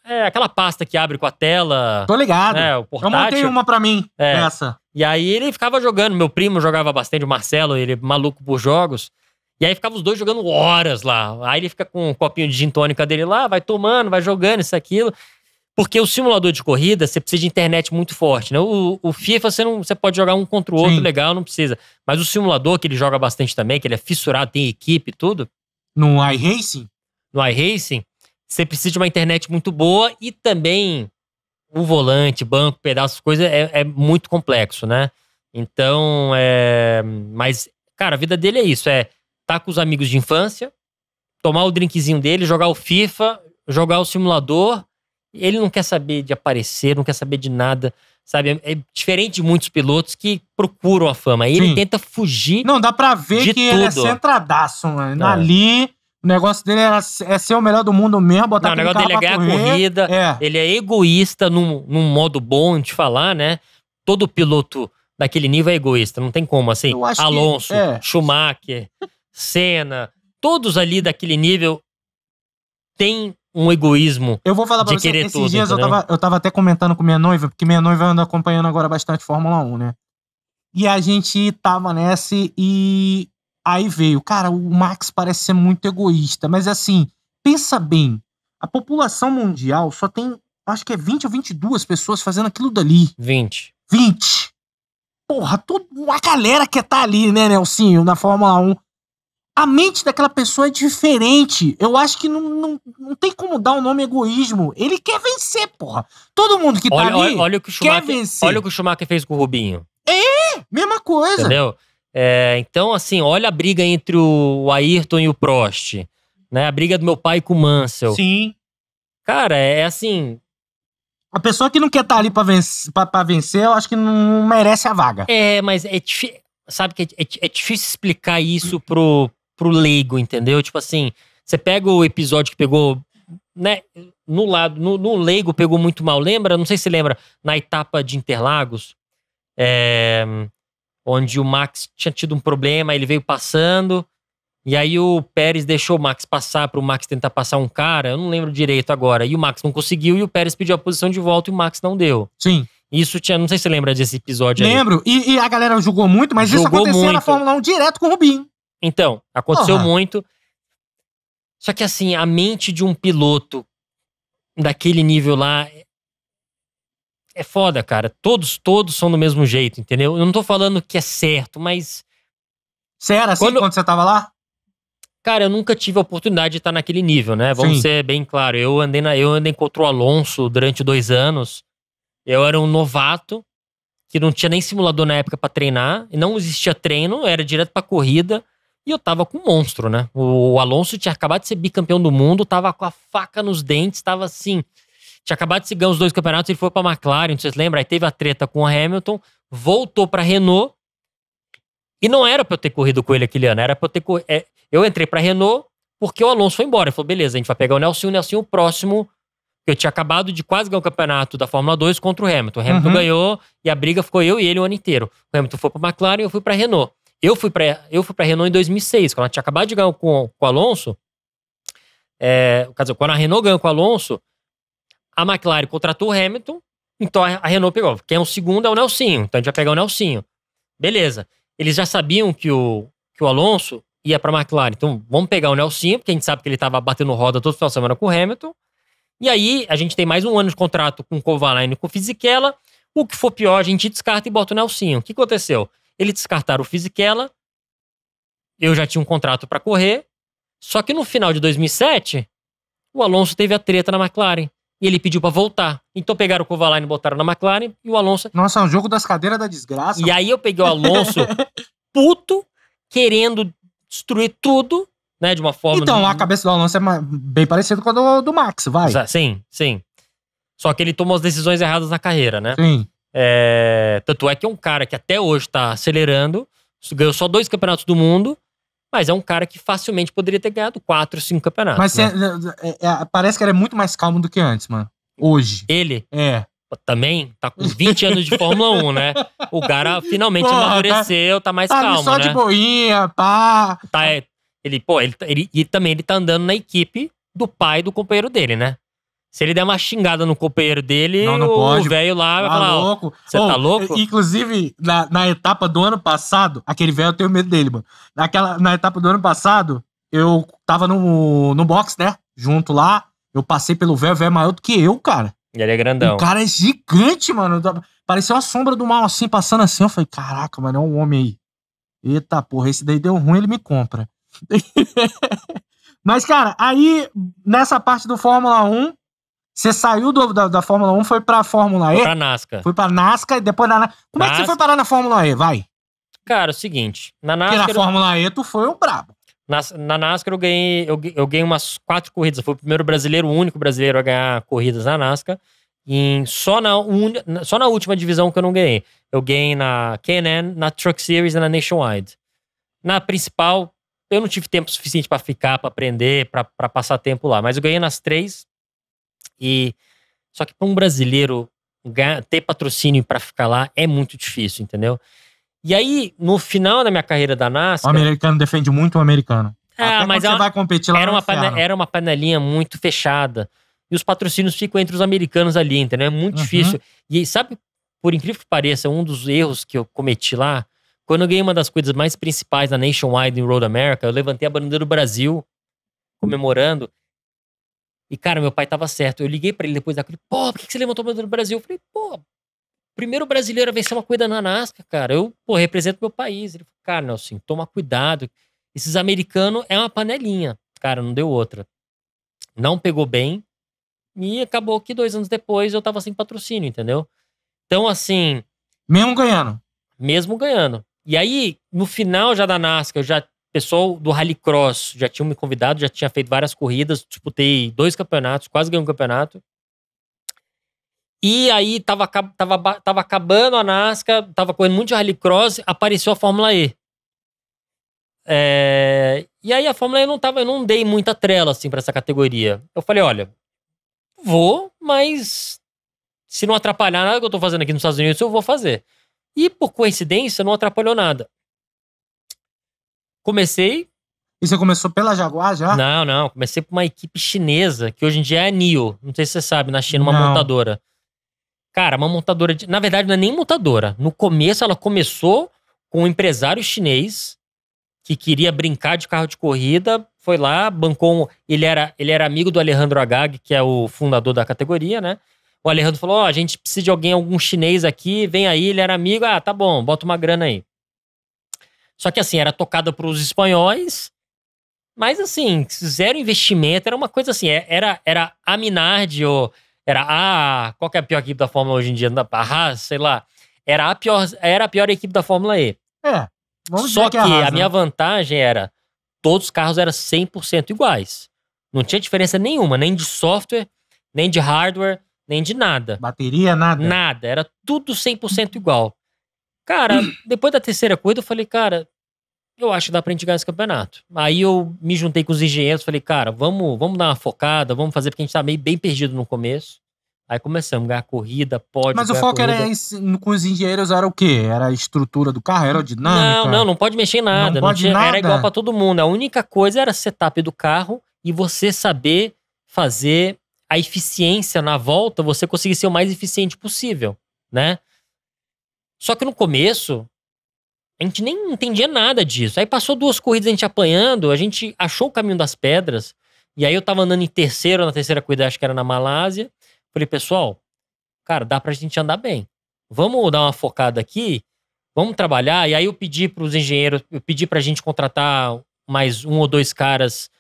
Speaker 2: é, aquela pasta que abre com a tela. Tô ligado. É, o portátil. Eu montei uma pra mim, é. essa. E aí ele ficava jogando. Meu primo jogava bastante, o Marcelo, ele é maluco por jogos. E aí ficava os dois jogando horas lá. Aí ele fica com um copinho de gin tônica dele lá, vai tomando, vai jogando, isso, aquilo. Porque o simulador de corrida, você precisa de internet muito forte, né? O, o FIFA, você, não, você pode jogar um contra o outro, Sim. legal, não precisa. Mas o simulador, que ele joga bastante também, que ele é fissurado, tem equipe e tudo. No iRacing? No iRacing, você precisa de uma internet muito boa e também o volante, banco, pedaços, coisa é, é muito complexo, né? Então, é. Mas, cara, a vida dele é isso: é tá com os amigos de infância, tomar o drinkzinho dele, jogar o FIFA, jogar o simulador. Ele não quer saber de aparecer, não quer saber de nada, sabe? É, é diferente de muitos pilotos que procuram
Speaker 1: a fama. Ele tenta fugir. Não, dá pra ver que tudo. ele é centradaço, mano. É. Ali o negócio dele era, é, é ser o melhor do mundo mesmo, botar Não, o negócio dele é ganhar correr. corrida. É. Ele é
Speaker 2: egoísta num, num modo bom de falar, né? Todo piloto daquele nível é egoísta, não tem como, assim. Alonso, que, é. Schumacher, Senna, todos ali daquele nível têm um egoísmo. Eu vou falar pra de você, querer esses tudo, dias eu tava,
Speaker 1: eu tava até comentando com minha noiva, porque minha noiva anda acompanhando agora bastante Fórmula 1, né? E a gente tava nessa e Aí veio, cara, o Max parece ser muito egoísta, mas assim, pensa bem, a população mundial só tem, acho que é 20 ou 22 pessoas fazendo aquilo dali. 20. 20. Porra, toda a galera que tá ali, né, Nelsinho, na Fórmula 1. A mente daquela pessoa é diferente. Eu acho que não, não, não tem como dar o um nome egoísmo. Ele quer vencer, porra. Todo mundo que tá olha, ali olha,
Speaker 2: olha o que o quer vencer. Olha o que o Schumacher fez com o Rubinho.
Speaker 1: É, mesma coisa. Entendeu?
Speaker 2: É, então, assim, olha a briga entre o Ayrton e o Prost. Né? A briga do meu pai com o Mansell. Sim. Cara, é, é assim.
Speaker 1: A pessoa que não quer estar tá ali pra vencer, pra, pra vencer, eu acho que não merece a vaga. É, mas
Speaker 2: é difícil. Sabe que é, é, é, difícil explicar isso pro, pro leigo, entendeu? Tipo assim, você pega o episódio que pegou. Né, no lado, no, no leigo pegou muito mal. Lembra? Não sei se lembra, na etapa de Interlagos. É, onde o Max tinha tido um problema, ele veio passando. E aí o Pérez deixou o Max passar para o Max tentar passar um cara, eu não lembro direito agora. E o Max não conseguiu e o Pérez pediu a posição de volta e o Max não deu. Sim. Isso tinha, não sei se você lembra desse episódio lembro. aí. Lembro.
Speaker 1: E, a galera julgou muito, mas jogou isso aconteceu muito. na Fórmula 1 direto com o Rubinho.
Speaker 2: Então, aconteceu muito. Só que assim, a mente de um piloto daquele nível lá é foda, cara. Todos, todos são do mesmo jeito, entendeu? Eu não tô falando que é certo, mas. Você era assim quando, quando você tava lá? Cara, eu nunca tive a oportunidade de estar tá naquele nível, né? Vamos Sim. ser bem claro. Eu andei, na, eu andei contra o Alonso durante dois anos. Eu era um novato que não tinha nem simulador na época para treinar, e não existia treino, era direto para corrida, e eu tava com um monstro, né? O, Alonso tinha acabado de ser bicampeão do mundo, tava com a faca nos dentes, tava assim, tinha acabado de se ganhar os dois campeonatos, ele foi para McLaren, vocês lembram? Aí teve a treta com o Hamilton, voltou para Renault. E não era para eu ter corrido com ele aquele ano, era para eu ter corrido. É, eu entrei para Renault porque o Alonso foi embora. Ele falou: beleza, a gente vai pegar o Nelson, o Nelson, o próximo. Eu tinha acabado de quase ganhar o campeonato da Fórmula 2 contra o Hamilton. O Hamilton uhum. ganhou e a briga ficou eu e ele o ano inteiro. O Hamilton foi para McLaren e eu fui para Renault. Eu fui para eu fui para Renault em 2006, quando ela tinha acabado de ganhar com, com o Alonso. É, quer dizer, quando a Renault ganhou com o Alonso, a McLaren contratou o Hamilton, então a Renault pegou. Quem é o segundo é o Nelsinho, então a gente vai pegar o Nelsinho. Beleza. Eles já sabiam que o, que o Alonso ia para a McLaren, então vamos pegar o Nelsinho, porque a gente sabe que ele estava batendo roda todo final de semana com o Hamilton. E aí a gente tem mais um ano de contrato com o Kovalainen e com o Fisichella. O que for pior, a gente descarta e bota o Nelsinho. O que aconteceu? Eles descartaram o Fisichella, eu já tinha um contrato para correr, só que no final de 2007, o Alonso teve a treta na McLaren. E ele pediu para voltar. Então pegaram o Kovalainen, botaram na McLaren e o Alonso. Nossa, é um jogo das cadeiras da desgraça. E aí eu peguei o Alonso puto, querendo destruir tudo, né? De uma forma. Então, a
Speaker 1: cabeça do Alonso é bem parecida com a do, do Max, vai. Sim, sim. Só que
Speaker 2: ele tomou as decisões erradas na carreira, né? Sim. É, tanto é que é um cara que até hoje tá acelerando, ganhou só dois campeonatos do mundo mas é um cara que facilmente poderia ter ganhado quatro, cinco campeonatos. Mas né?
Speaker 1: é, é, parece que ele é muito mais calmo do que antes, mano. Hoje.
Speaker 2: Ele? É também tá com 20 anos de Fórmula 1, né? O cara finalmente Porra, amadureceu, tá, tá mais tá calmo, só né? só de
Speaker 1: boinha, pá.
Speaker 2: Tá, é, ele, pô, ele, ele, e também ele tá andando na equipe do pai do companheiro dele, né? Se ele der uma xingada no companheiro dele, não, não o velho lá vai tá falar: louco. Você oh, tá louco? Inclusive,
Speaker 1: na, na etapa do ano passado, aquele velho eu tenho medo dele, mano. Naquela, na etapa do ano passado, eu tava no, no box, né? Junto lá. Eu passei pelo velho, o velho é maior do que eu, cara.
Speaker 2: E ele é grandão. O cara
Speaker 1: é gigante, mano. Pareceu a sombra do mal assim, passando assim. Eu falei: caraca, mano, é um homem aí. Eita porra, esse daí deu ruim, ele me compra. Mas, cara, aí nessa parte do Fórmula 1 você saiu do, da, da, Fórmula 1, foi pra Fórmula E? Foi pra NASCAR. Foi pra NASCAR e depois na... Como Nasca... é que você foi parar na Fórmula E? Vai.
Speaker 2: Cara, é o seguinte, na Nasca Porque na Fórmula E tu foi um brabo. Na, na NASCAR eu ganhei, eu, eu ganhei umas quatro corridas. Eu fui o primeiro brasileiro, o único brasileiro a ganhar corridas na NASCAR. Em, só, na un, só na última divisão que eu não ganhei. Eu ganhei na K&N, na Truck Series e na Nationwide. Na principal, eu não tive tempo suficiente para ficar, para aprender, para passar tempo lá. Mas eu ganhei nas três. E só que para um brasileiro ter patrocínio para ficar lá é muito difícil, entendeu? E aí, no final da minha carreira da NASCAR. O americano
Speaker 1: defende muito o americano.
Speaker 2: Ah, Até mas é você vai competir lá era uma, era uma panelinha muito fechada. E os patrocínios ficam entre os americanos ali, entendeu? É muito uhum. difícil. E sabe, por incrível que pareça, um dos erros que eu cometi lá, quando eu ganhei uma das coisas mais principais da Nationwide em Road America, eu levantei a bandeira do Brasil comemorando. E, cara, meu pai tava certo. Eu liguei para ele depois daquele, pô, por que, você levantou o bandeira do Brasil? Eu falei, pô, primeiro brasileiro a vencer uma corrida na NASCAR, cara. Eu, pô, represento meu país. Ele falou, cara, Nelson, toma cuidado. Esses americanos é uma panelinha. Cara, não deu outra. Não pegou bem. E acabou que dois anos depois eu tava sem patrocínio, entendeu? Então, assim. Mesmo ganhando? Mesmo ganhando. E aí, no final já da NASCAR, eu já pessoal do Rallycross já tinham me convidado, já tinha feito várias corridas, disputei dois campeonatos, quase ganhei um campeonato. E aí tava, tava, tava acabando a NASCAR, tava correndo muito de Rallycross, apareceu a Fórmula E. É... E aí a Fórmula E não tava, eu não dei muita trela assim para essa categoria. Eu falei, olha, vou, mas se não atrapalhar nada que eu tô fazendo aqui nos Estados Unidos, eu vou fazer. E por coincidência, não atrapalhou nada comecei.
Speaker 1: E você começou pela Jaguar já?
Speaker 2: Não, não. Comecei por uma equipe chinesa, que hoje em dia é a NIO. Não sei se você sabe, na China, uma não. montadora. Cara, uma montadora de. Na verdade, não é nem montadora. No começo, ela começou com um empresário chinês que queria brincar de carro de corrida. Foi lá, bancou. Um... Ele, era, ele era amigo do Alejandro Agag, que é o fundador da categoria, né? O Alejandro falou: Ó, oh, a gente precisa de alguém, algum chinês aqui, vem aí. Ele era amigo, ah, tá bom, bota uma grana aí. Só que assim, era tocada para os espanhóis, mas assim, zero investimento, era uma coisa assim, é, era, era a Minardi ou era a. Ah, qual que é a pior equipe da Fórmula hoje em dia? A Haas, sei lá. Era a pior, era a pior equipe da Fórmula E.
Speaker 1: É. Só que, é que a, a né? minha
Speaker 2: vantagem era todos os carros eram 100% iguais. Não tinha diferença nenhuma, nem de software, nem de hardware, nem de nada. Bateria, nada? Nada, era tudo 100% igual. Cara, depois da terceira corrida eu falei, cara, eu acho que dá pra gente ganhar esse campeonato. Aí eu me juntei com os engenheiros, falei, cara, vamos, vamos dar uma focada, vamos fazer, porque a gente tá meio bem perdido no começo. Aí começamos
Speaker 1: a ganhar corrida, pode. Mas o foco corrida. era com os engenheiros era o quê? Era a estrutura do carro, era aerodinâmica? Não, não, não
Speaker 2: pode mexer em nada. Não, não pode tinha, nada. Era igual para todo mundo. A única coisa era setup do carro e você saber fazer a eficiência na volta, você conseguir ser o mais eficiente possível, né? Só que no começo, a gente nem entendia nada disso. Aí passou duas corridas a gente apanhando, a gente achou o caminho das pedras. E aí eu tava andando em terceiro, na terceira corrida, acho que era na Malásia. Falei, pessoal, cara, dá pra gente andar bem. Vamos dar uma focada aqui, vamos trabalhar. E aí eu pedi pros engenheiros, eu pedi pra gente contratar mais um ou dois caras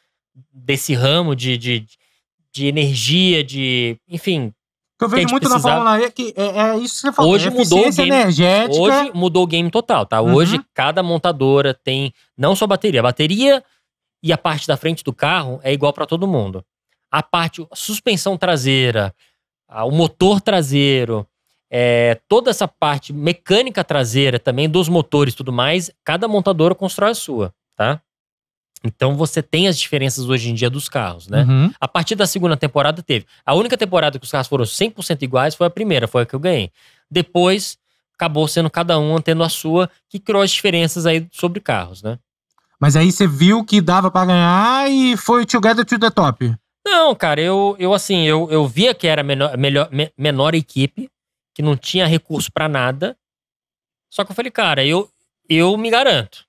Speaker 2: desse ramo de, de, de energia, de, enfim,
Speaker 1: que eu vejo que muito precisava... na Fórmula E que é, é isso que você falou. Hoje é mudou o game. Energética. Hoje
Speaker 2: mudou o game total, tá? Uhum. Hoje cada montadora tem não só bateria, a bateria e a parte da frente do carro é igual para todo mundo. A parte a suspensão traseira, a, o motor traseiro, é, toda essa parte mecânica traseira também dos motores e tudo mais, cada montadora constrói a sua, tá? Então você tem as diferenças hoje em dia dos carros, né? Uhum. A partir da segunda temporada teve. A única temporada que os carros foram 100% iguais foi a primeira, foi a que eu ganhei. Depois acabou sendo cada um tendo a sua, que criou as diferenças aí sobre carros, né?
Speaker 1: Mas aí você viu que dava para ganhar e foi Together to the Top.
Speaker 2: Não, cara, eu, eu assim, eu, eu via que era menor, melhor, me, menor equipe, que não tinha recurso para nada. Só que eu falei, cara, eu, eu me garanto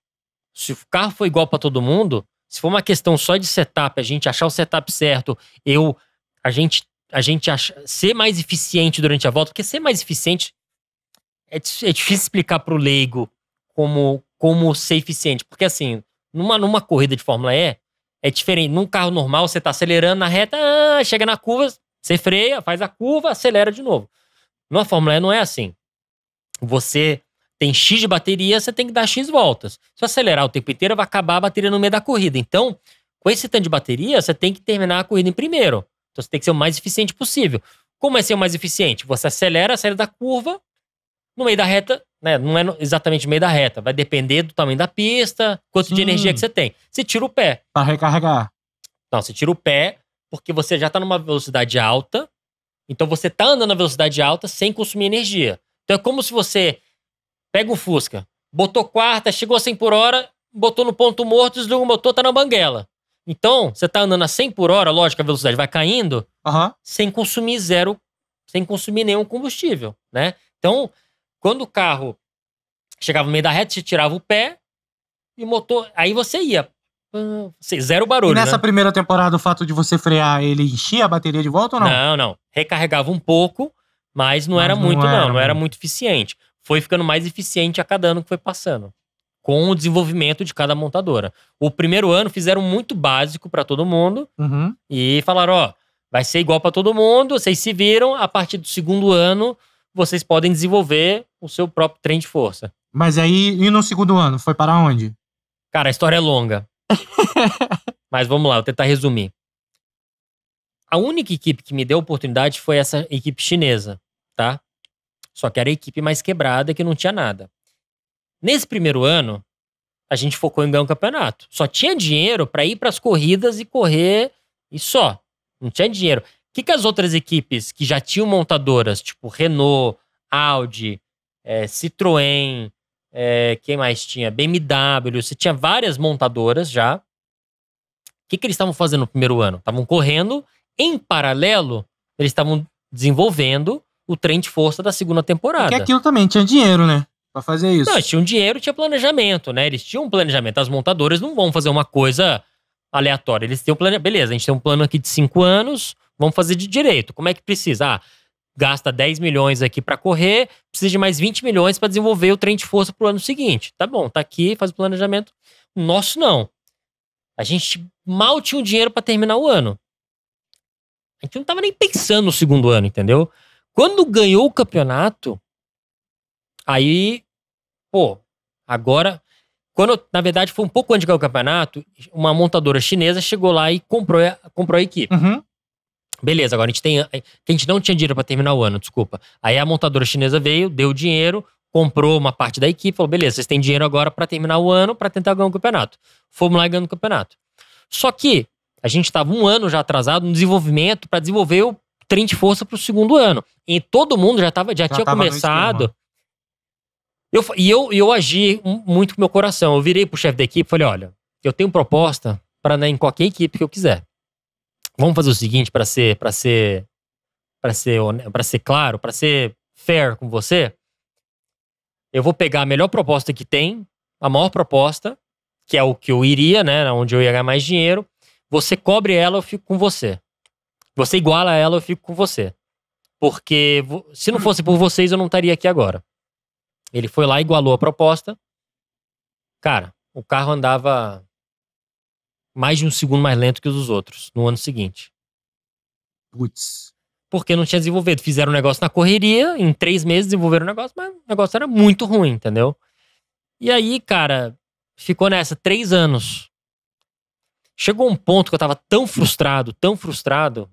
Speaker 2: se o carro for igual para todo mundo, se for uma questão só de setup, a gente achar o setup certo, eu a gente a gente acha, ser mais eficiente durante a volta, porque ser mais eficiente é, é difícil explicar pro leigo como como ser eficiente, porque assim, numa numa corrida de Fórmula E é diferente. Num carro normal você tá acelerando na reta, ah, chega na curva, você freia, faz a curva, acelera de novo. Numa Fórmula E não é assim. Você tem X de bateria, você tem que dar X voltas. Se acelerar o tempo inteiro, vai acabar a bateria no meio da corrida. Então, com esse tanto de bateria, você tem que terminar a corrida em primeiro. Então, você tem que ser o mais eficiente possível. Como é ser o mais eficiente? Você acelera, sai da curva, no meio da reta, né? Não é exatamente no meio da reta. Vai depender do tamanho da pista, quanto Sim. de energia que você tem. Você tira o pé.
Speaker 1: Pra recarregar.
Speaker 2: Não, você tira o pé, porque você já tá numa velocidade alta. Então você tá andando na velocidade alta sem consumir energia. Então é como se você Pega o Fusca. Botou quarta, chegou a 100 por hora, botou no ponto morto, desligou o motor, tá na banguela. Então, você tá andando a 100 por hora, lógico, a velocidade vai caindo, uhum. sem consumir zero, sem consumir nenhum combustível, né? Então, quando o carro chegava no meio da reta, você tirava o pé e o motor... Aí você ia. zero barulho, e nessa né?
Speaker 1: primeira temporada, o fato de você frear, ele enchia a bateria de volta ou não? Não, não. Recarregava um pouco,
Speaker 2: mas não mas era não muito, era não. Não era muito eficiente foi ficando mais eficiente a cada ano que foi passando, com o desenvolvimento de cada montadora. O primeiro ano fizeram muito básico para todo mundo uhum. e falaram: ó, vai ser igual para todo mundo, vocês se viram, a partir do segundo ano vocês podem desenvolver o seu próprio trem de força.
Speaker 1: Mas aí, e no segundo ano, foi para onde?
Speaker 2: Cara, a história é longa. Mas vamos lá, vou tentar resumir. A única equipe que me deu oportunidade foi essa equipe chinesa, tá? Só que era a equipe mais quebrada que não tinha nada. Nesse primeiro ano, a gente focou em ganhar um campeonato. Só tinha dinheiro para ir para as corridas e correr e só. Não tinha dinheiro. O que, que as outras equipes que já tinham montadoras, tipo Renault, Audi, é, Citroën, é, quem mais tinha? BMW, você tinha várias montadoras já. O que, que eles estavam fazendo no primeiro ano? Estavam correndo, em paralelo, eles estavam desenvolvendo o trem de força da segunda é temporada. Porque aquilo
Speaker 1: também tinha dinheiro, né?
Speaker 2: Pra fazer isso. Não, tinha um dinheiro, tinha planejamento, né? Eles tinham um planejamento. As montadoras não vão fazer uma coisa aleatória. Eles têm um plano. Beleza, a gente tem um plano aqui de cinco anos, vamos fazer de direito. Como é que precisa? Ah, gasta 10 milhões aqui para correr, precisa de mais 20 milhões para desenvolver o trem de força pro ano seguinte. Tá bom, tá aqui, faz o planejamento. Nosso não. A gente mal tinha o dinheiro para terminar o ano. A gente não tava nem pensando no segundo ano, entendeu? Quando ganhou o campeonato, aí, pô, agora. Quando, na verdade, foi um pouco antes de ganhar o campeonato, uma montadora chinesa chegou lá e comprou, comprou a equipe. Uhum. Beleza, agora a gente tem. A gente não tinha dinheiro para terminar o ano, desculpa. Aí a montadora chinesa veio, deu dinheiro, comprou uma parte da equipe, falou: beleza, vocês têm dinheiro agora para terminar o ano, para tentar ganhar o campeonato. Fomos lá e ganhamos o campeonato. Só que a gente estava um ano já atrasado no desenvolvimento para desenvolver o trem de força pro segundo ano. E todo mundo já, tava, já, já tinha começado. Eu, e eu, eu agi muito com meu coração. Eu virei pro chefe da equipe e falei: olha, eu tenho proposta para né, em qualquer equipe que eu quiser. Vamos fazer o seguinte para ser para ser para ser para ser claro, para ser fair com você. Eu vou pegar a melhor proposta que tem, a maior proposta, que é o que eu iria, né, onde eu ia ganhar mais dinheiro. Você cobre ela, eu fico com você. Você iguala ela, eu fico com você. Porque se não fosse por vocês, eu não estaria aqui agora. Ele foi lá, igualou a proposta. Cara, o carro andava mais de um segundo mais lento que os dos outros no ano seguinte. Putz. Porque não tinha desenvolvido. Fizeram um negócio na correria, em três meses desenvolveram o um negócio, mas o negócio era muito ruim, entendeu? E aí, cara, ficou nessa três anos. Chegou um ponto que eu tava tão frustrado, tão frustrado,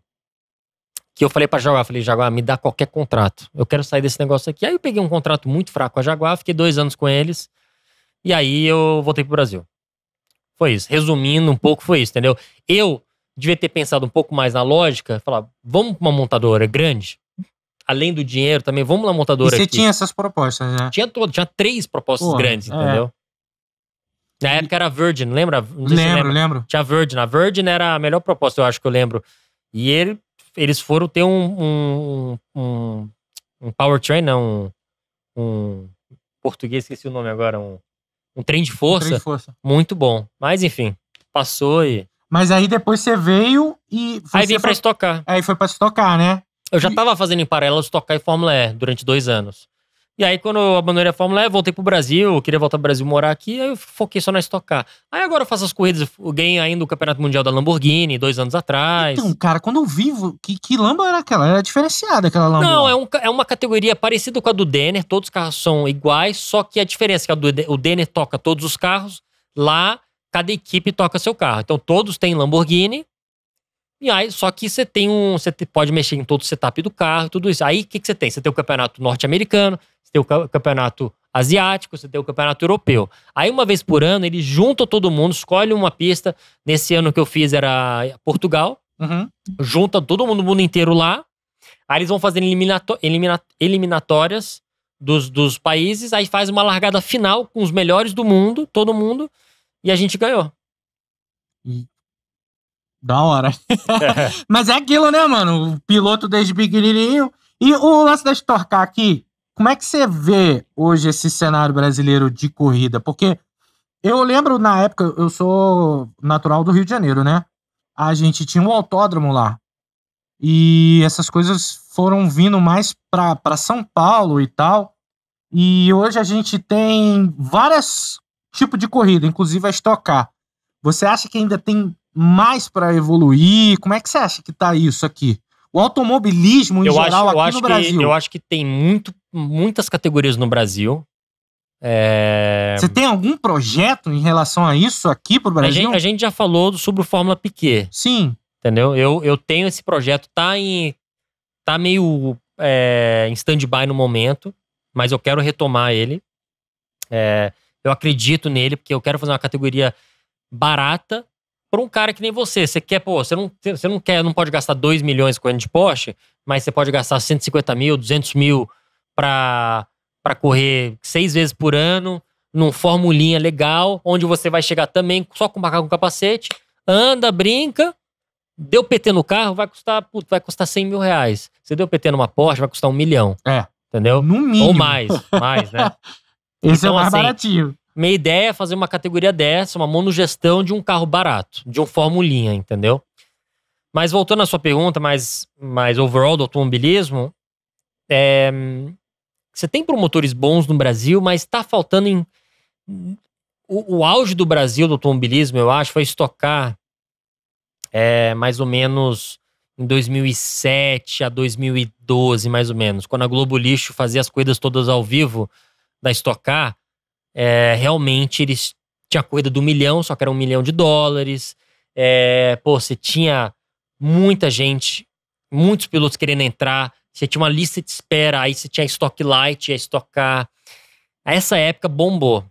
Speaker 2: que eu falei pra Jaguar, falei, Jaguar, me dá qualquer contrato. Eu quero sair desse negócio aqui. Aí eu peguei um contrato muito fraco com a Jaguar, fiquei dois anos com eles. E aí eu voltei pro Brasil. Foi isso. Resumindo um pouco, foi isso, entendeu? Eu devia ter pensado um pouco mais na lógica, falar, vamos pra uma montadora grande, além do dinheiro também, vamos na montadora e você aqui. tinha
Speaker 1: essas propostas, né?
Speaker 2: Tinha todo, tinha três propostas Pô, grandes, é. entendeu? Na época era a Virgin, lembra? lembro, lembra. lembro. Tinha a Virgin. A Virgin era a melhor proposta, eu acho que eu lembro. E ele eles foram ter um, um, um, um powertrain, não, um, um português, esqueci o nome agora, um, um trem de força. Um trem de força. Muito bom. Mas enfim, passou e.
Speaker 1: Mas aí depois você veio e. Aí veio pra
Speaker 2: estocar. Aí foi pra estocar, né? Eu já e... tava fazendo em paralelo estocar e Fórmula E durante dois anos. E aí, quando eu abandonei a Fórmula E, voltei pro Brasil, queria voltar pro Brasil morar aqui, aí eu foquei só na Stock Car. Aí agora eu faço as corridas, eu ganhei ainda o Campeonato Mundial da Lamborghini, dois anos atrás. Então,
Speaker 1: cara, quando eu vivo, que, que lamba era aquela? Era diferenciada aquela lamba? Não, é,
Speaker 2: um, é uma categoria parecida com a do Denner, todos os carros são iguais, só que a diferença é que a do, o Denner toca todos os carros, lá cada equipe toca seu carro. Então todos têm Lamborghini, e aí, só que você tem um. Você pode mexer em todo o setup do carro, tudo isso. Aí o que, que você tem? Você tem o campeonato norte-americano, tem o campeonato asiático, você tem o campeonato europeu. Aí, uma vez por ano, eles juntam todo mundo, escolhe uma pista. Nesse ano que eu fiz era Portugal. Uhum. Junta todo mundo, o mundo inteiro lá. Aí eles vão fazer eliminato elimina eliminatórias dos, dos países. Aí faz uma largada final com os melhores do
Speaker 1: mundo, todo mundo. E a gente ganhou. Da hora. É. Mas é aquilo, né, mano? O piloto desde pequenininho. E o lance da Storcar aqui, como é que você vê hoje esse cenário brasileiro de corrida? Porque eu lembro na época, eu sou natural do Rio de Janeiro, né? A gente tinha um autódromo lá. E essas coisas foram vindo mais para São Paulo e tal. E hoje a gente tem vários tipos de corrida, inclusive a estocar. Você acha que ainda tem mais para evoluir? Como é que você acha que está isso aqui? O automobilismo em eu geral acho, aqui no Brasil. Que, eu acho
Speaker 2: que tem muito muitas categorias no Brasil. É... Você tem
Speaker 1: algum projeto em relação a isso aqui pro Brasil? A gente, a gente
Speaker 2: já falou sobre o Fórmula Piquet. Sim. Entendeu? Eu, eu tenho esse projeto, tá em. tá meio é, em stand-by no momento, mas eu quero retomar ele. É, eu acredito nele, porque eu quero fazer uma categoria barata para um cara que nem você. Você quer, pô, você não, você não quer, não pode gastar 2 milhões com a de Porsche, mas você pode gastar 150 mil, 200 mil para correr seis vezes por ano, num formulinha legal, onde você vai chegar também só com macaco com capacete, anda, brinca, deu PT no carro, vai custar, putz, vai custar 100 mil reais. Você deu PT numa Porsche, vai custar um milhão. É. Entendeu? No mínimo. Ou mais, mais, né? Esse é então, é o mais assim, baratinho. Minha ideia é fazer uma categoria dessa, uma monogestão de um carro barato, de um formulinha, entendeu? Mas voltando à sua pergunta, mais, mais overall do automobilismo, é, você tem promotores bons no Brasil, mas está faltando em. O, o, auge do Brasil do automobilismo, eu acho, foi estocar é, mais ou menos em 2007 a 2012, mais ou menos, quando a Globo Lixo fazia as corridas todas ao vivo da Estocar, é, realmente eles tinha corrida do milhão, só que era um milhão de dólares. É, pô, você tinha muita gente, muitos pilotos querendo entrar. Você tinha uma lista de espera, aí você tinha estoque light, ia estocar. A essa época bombou.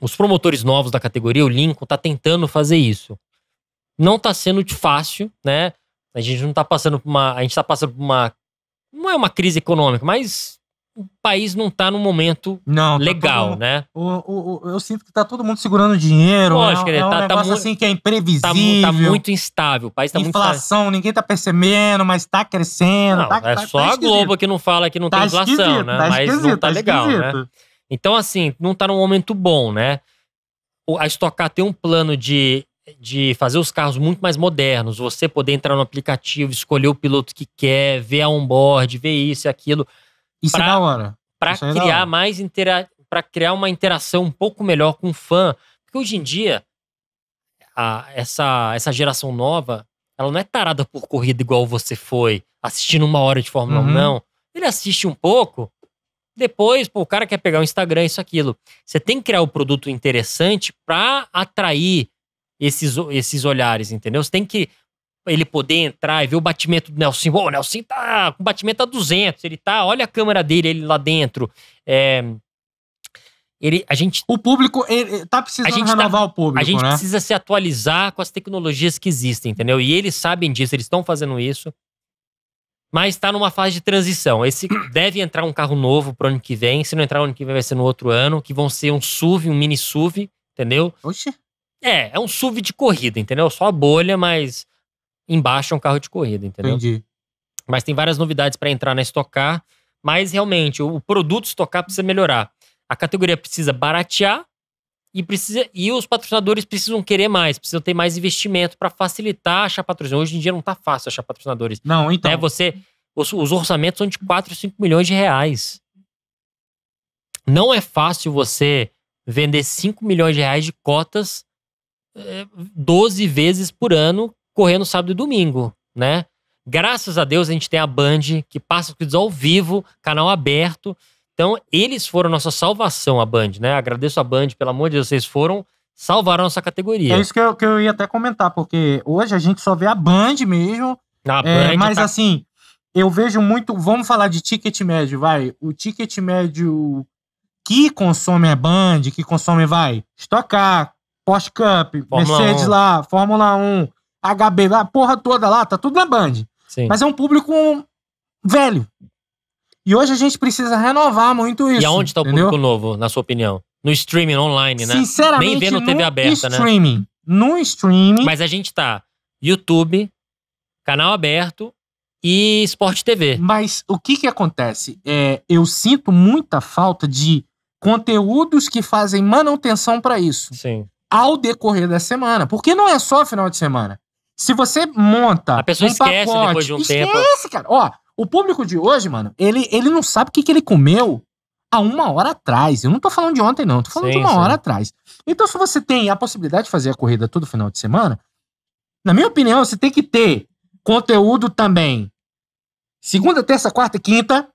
Speaker 2: Os promotores novos da categoria, o Lincoln, tá tentando fazer isso. Não tá sendo fácil, né? A gente não tá passando por uma. A gente tá passando por uma. Não é uma crise econômica, mas o país não está num momento não, tá legal, tá né?
Speaker 1: O, o, eu sinto que está todo mundo segurando dinheiro. Lógico, é, né? é um tá, tá negócio assim
Speaker 2: que é tá imprevisível. Tá, muito instável. O país tá inflação,
Speaker 1: muito... ninguém tá percebendo, mas tá crescendo. Não, é só a Globo
Speaker 2: que não fala que não tem inflação, né? mas não tá, legal, né? esquisito. né?
Speaker 1: Então, assim, não tá num momento bom,
Speaker 2: né? A Stock Car tem um plano de, de fazer os carros muito mais modernos. Você poder entrar no aplicativo, escolher o piloto que quer, ver a onboard, ver isso e aquilo isso é pra, é da hora. Pra Isso é criar é hora. mais intera para criar uma interação um pouco melhor com o fã. Porque hoje em dia, a, essa, essa geração nova, ela não é tarada por corrida igual você foi, assistindo uma hora de Fórmula uhum. 1, não. Ele assiste um pouco, depois, pô, o cara quer pegar o Instagram, isso, aquilo. Você tem que criar o um produto interessante para atrair esses, esses olhares, entendeu? Você tem que ele poder entrar e ver o batimento do Nelson. Oh, o Nelson tá com batimento a 200, ele tá, olha a câmera dele, ele lá dentro. É, ele, a gente, o público
Speaker 1: tá precisando tá renovar tá, o público, A gente né? precisa
Speaker 2: se atualizar com as tecnologias que existem, entendeu? E eles sabem disso, eles estão fazendo isso. Mas está numa fase de transição. Esse deve entrar um carro novo pro ano que vem. Se não entrar no ano que vem, vai ser no outro ano. Que vão ser um SUV, um mini SUV, entendeu? Oxi. É, é um SUV de corrida, entendeu? Só a bolha, mas embaixo é um carro de corrida, entendeu? Entendi. Mas tem várias novidades para entrar na Stock Car, mas realmente o produto Stock Car precisa melhorar. A categoria precisa baratear e precisa e os patrocinadores precisam querer mais, precisam ter mais investimento para facilitar achar patrocinadores. Hoje em dia não tá fácil achar patrocinadores. Não, então. É você os, os orçamentos são de 4, 5 milhões de reais. Não é fácil você vender 5 milhões de reais de cotas 12 eh, vezes por ano correr no sábado e domingo, né? Graças a Deus a gente tem a Band, que passa os vídeos ao vivo, canal aberto. Então, eles foram nossa salvação, a Band, né? Agradeço a Band, pelo amor de Deus, vocês foram, salvaram a nossa categoria. É isso
Speaker 1: que eu, que eu ia até comentar, porque hoje a gente só vê a Band mesmo. A é, Band mas tá... assim, eu vejo muito. Vamos falar de ticket médio, vai. O ticket médio que consome a Band, que consome, vai, Stock Car, Porsche Cup, Fórmula Mercedes 1. lá, Fórmula 1 HB, a porra toda lá, tá tudo na Band. Sim. Mas é um público velho. E hoje a gente precisa renovar muito isso. E aonde
Speaker 2: está o público novo, na sua opinião? No streaming online, né? Sinceramente, nem vendo TV aberta, né? streaming, né?
Speaker 1: No streaming.
Speaker 2: Mas a gente tá
Speaker 1: YouTube, canal aberto e Sport TV. Mas o que que acontece? É, eu sinto muita falta de conteúdos que fazem manutenção para isso. Sim. Ao decorrer da semana, porque não é só final de semana. Se você monta. A pessoa um esquece pacote, depois de um esquece, tempo. Esquece, cara. Ó, o público de hoje, mano, ele, ele não sabe o que, que ele comeu há uma hora atrás. Eu não tô falando de ontem, não. Tô falando sim, de uma sim. hora atrás. Então, se você tem a possibilidade de fazer a corrida todo final de semana, na minha opinião, você tem que ter conteúdo também. Segunda, terça, quarta e quinta,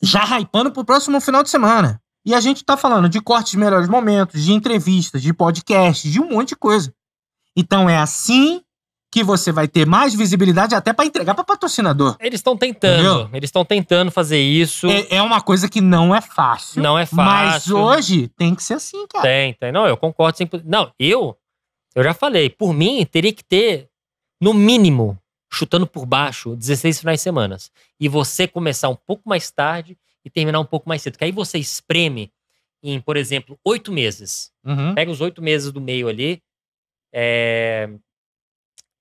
Speaker 1: já hypando pro próximo final de semana. E a gente tá falando de cortes de melhores momentos, de entrevistas, de podcasts, de um monte de coisa. Então é assim que você vai ter mais visibilidade até para entregar para patrocinador.
Speaker 2: Eles estão tentando, Entendeu? eles estão tentando fazer isso. É, é, uma coisa que não é fácil. Não é fácil. Mas hoje
Speaker 1: tem que ser assim, cara. Tem,
Speaker 2: tem. Não, eu concordo. Sempre. Não, eu, eu já falei, por mim teria que ter, no mínimo, chutando por baixo, 16 finais de semana. E você começar um pouco mais tarde e terminar um pouco mais cedo. Que aí você espreme em, por exemplo, oito meses. Uhum. Pega os oito meses do meio ali, é,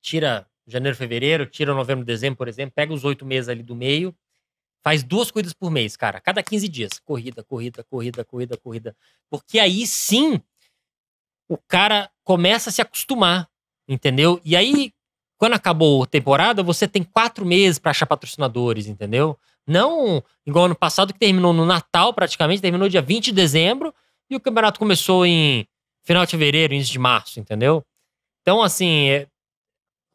Speaker 2: tira janeiro, fevereiro, tira novembro, dezembro, por exemplo, pega os oito meses ali do meio, faz duas corridas por mês, cara, cada 15 dias. Corrida, corrida, corrida, corrida, corrida. Porque aí sim o cara começa a se acostumar, entendeu? E aí, quando acabou a temporada, você tem quatro meses para achar patrocinadores, entendeu? Não igual ano passado, que terminou no Natal praticamente, terminou dia 20 de dezembro e o campeonato começou em final de fevereiro, início de março, entendeu? Então, assim, é,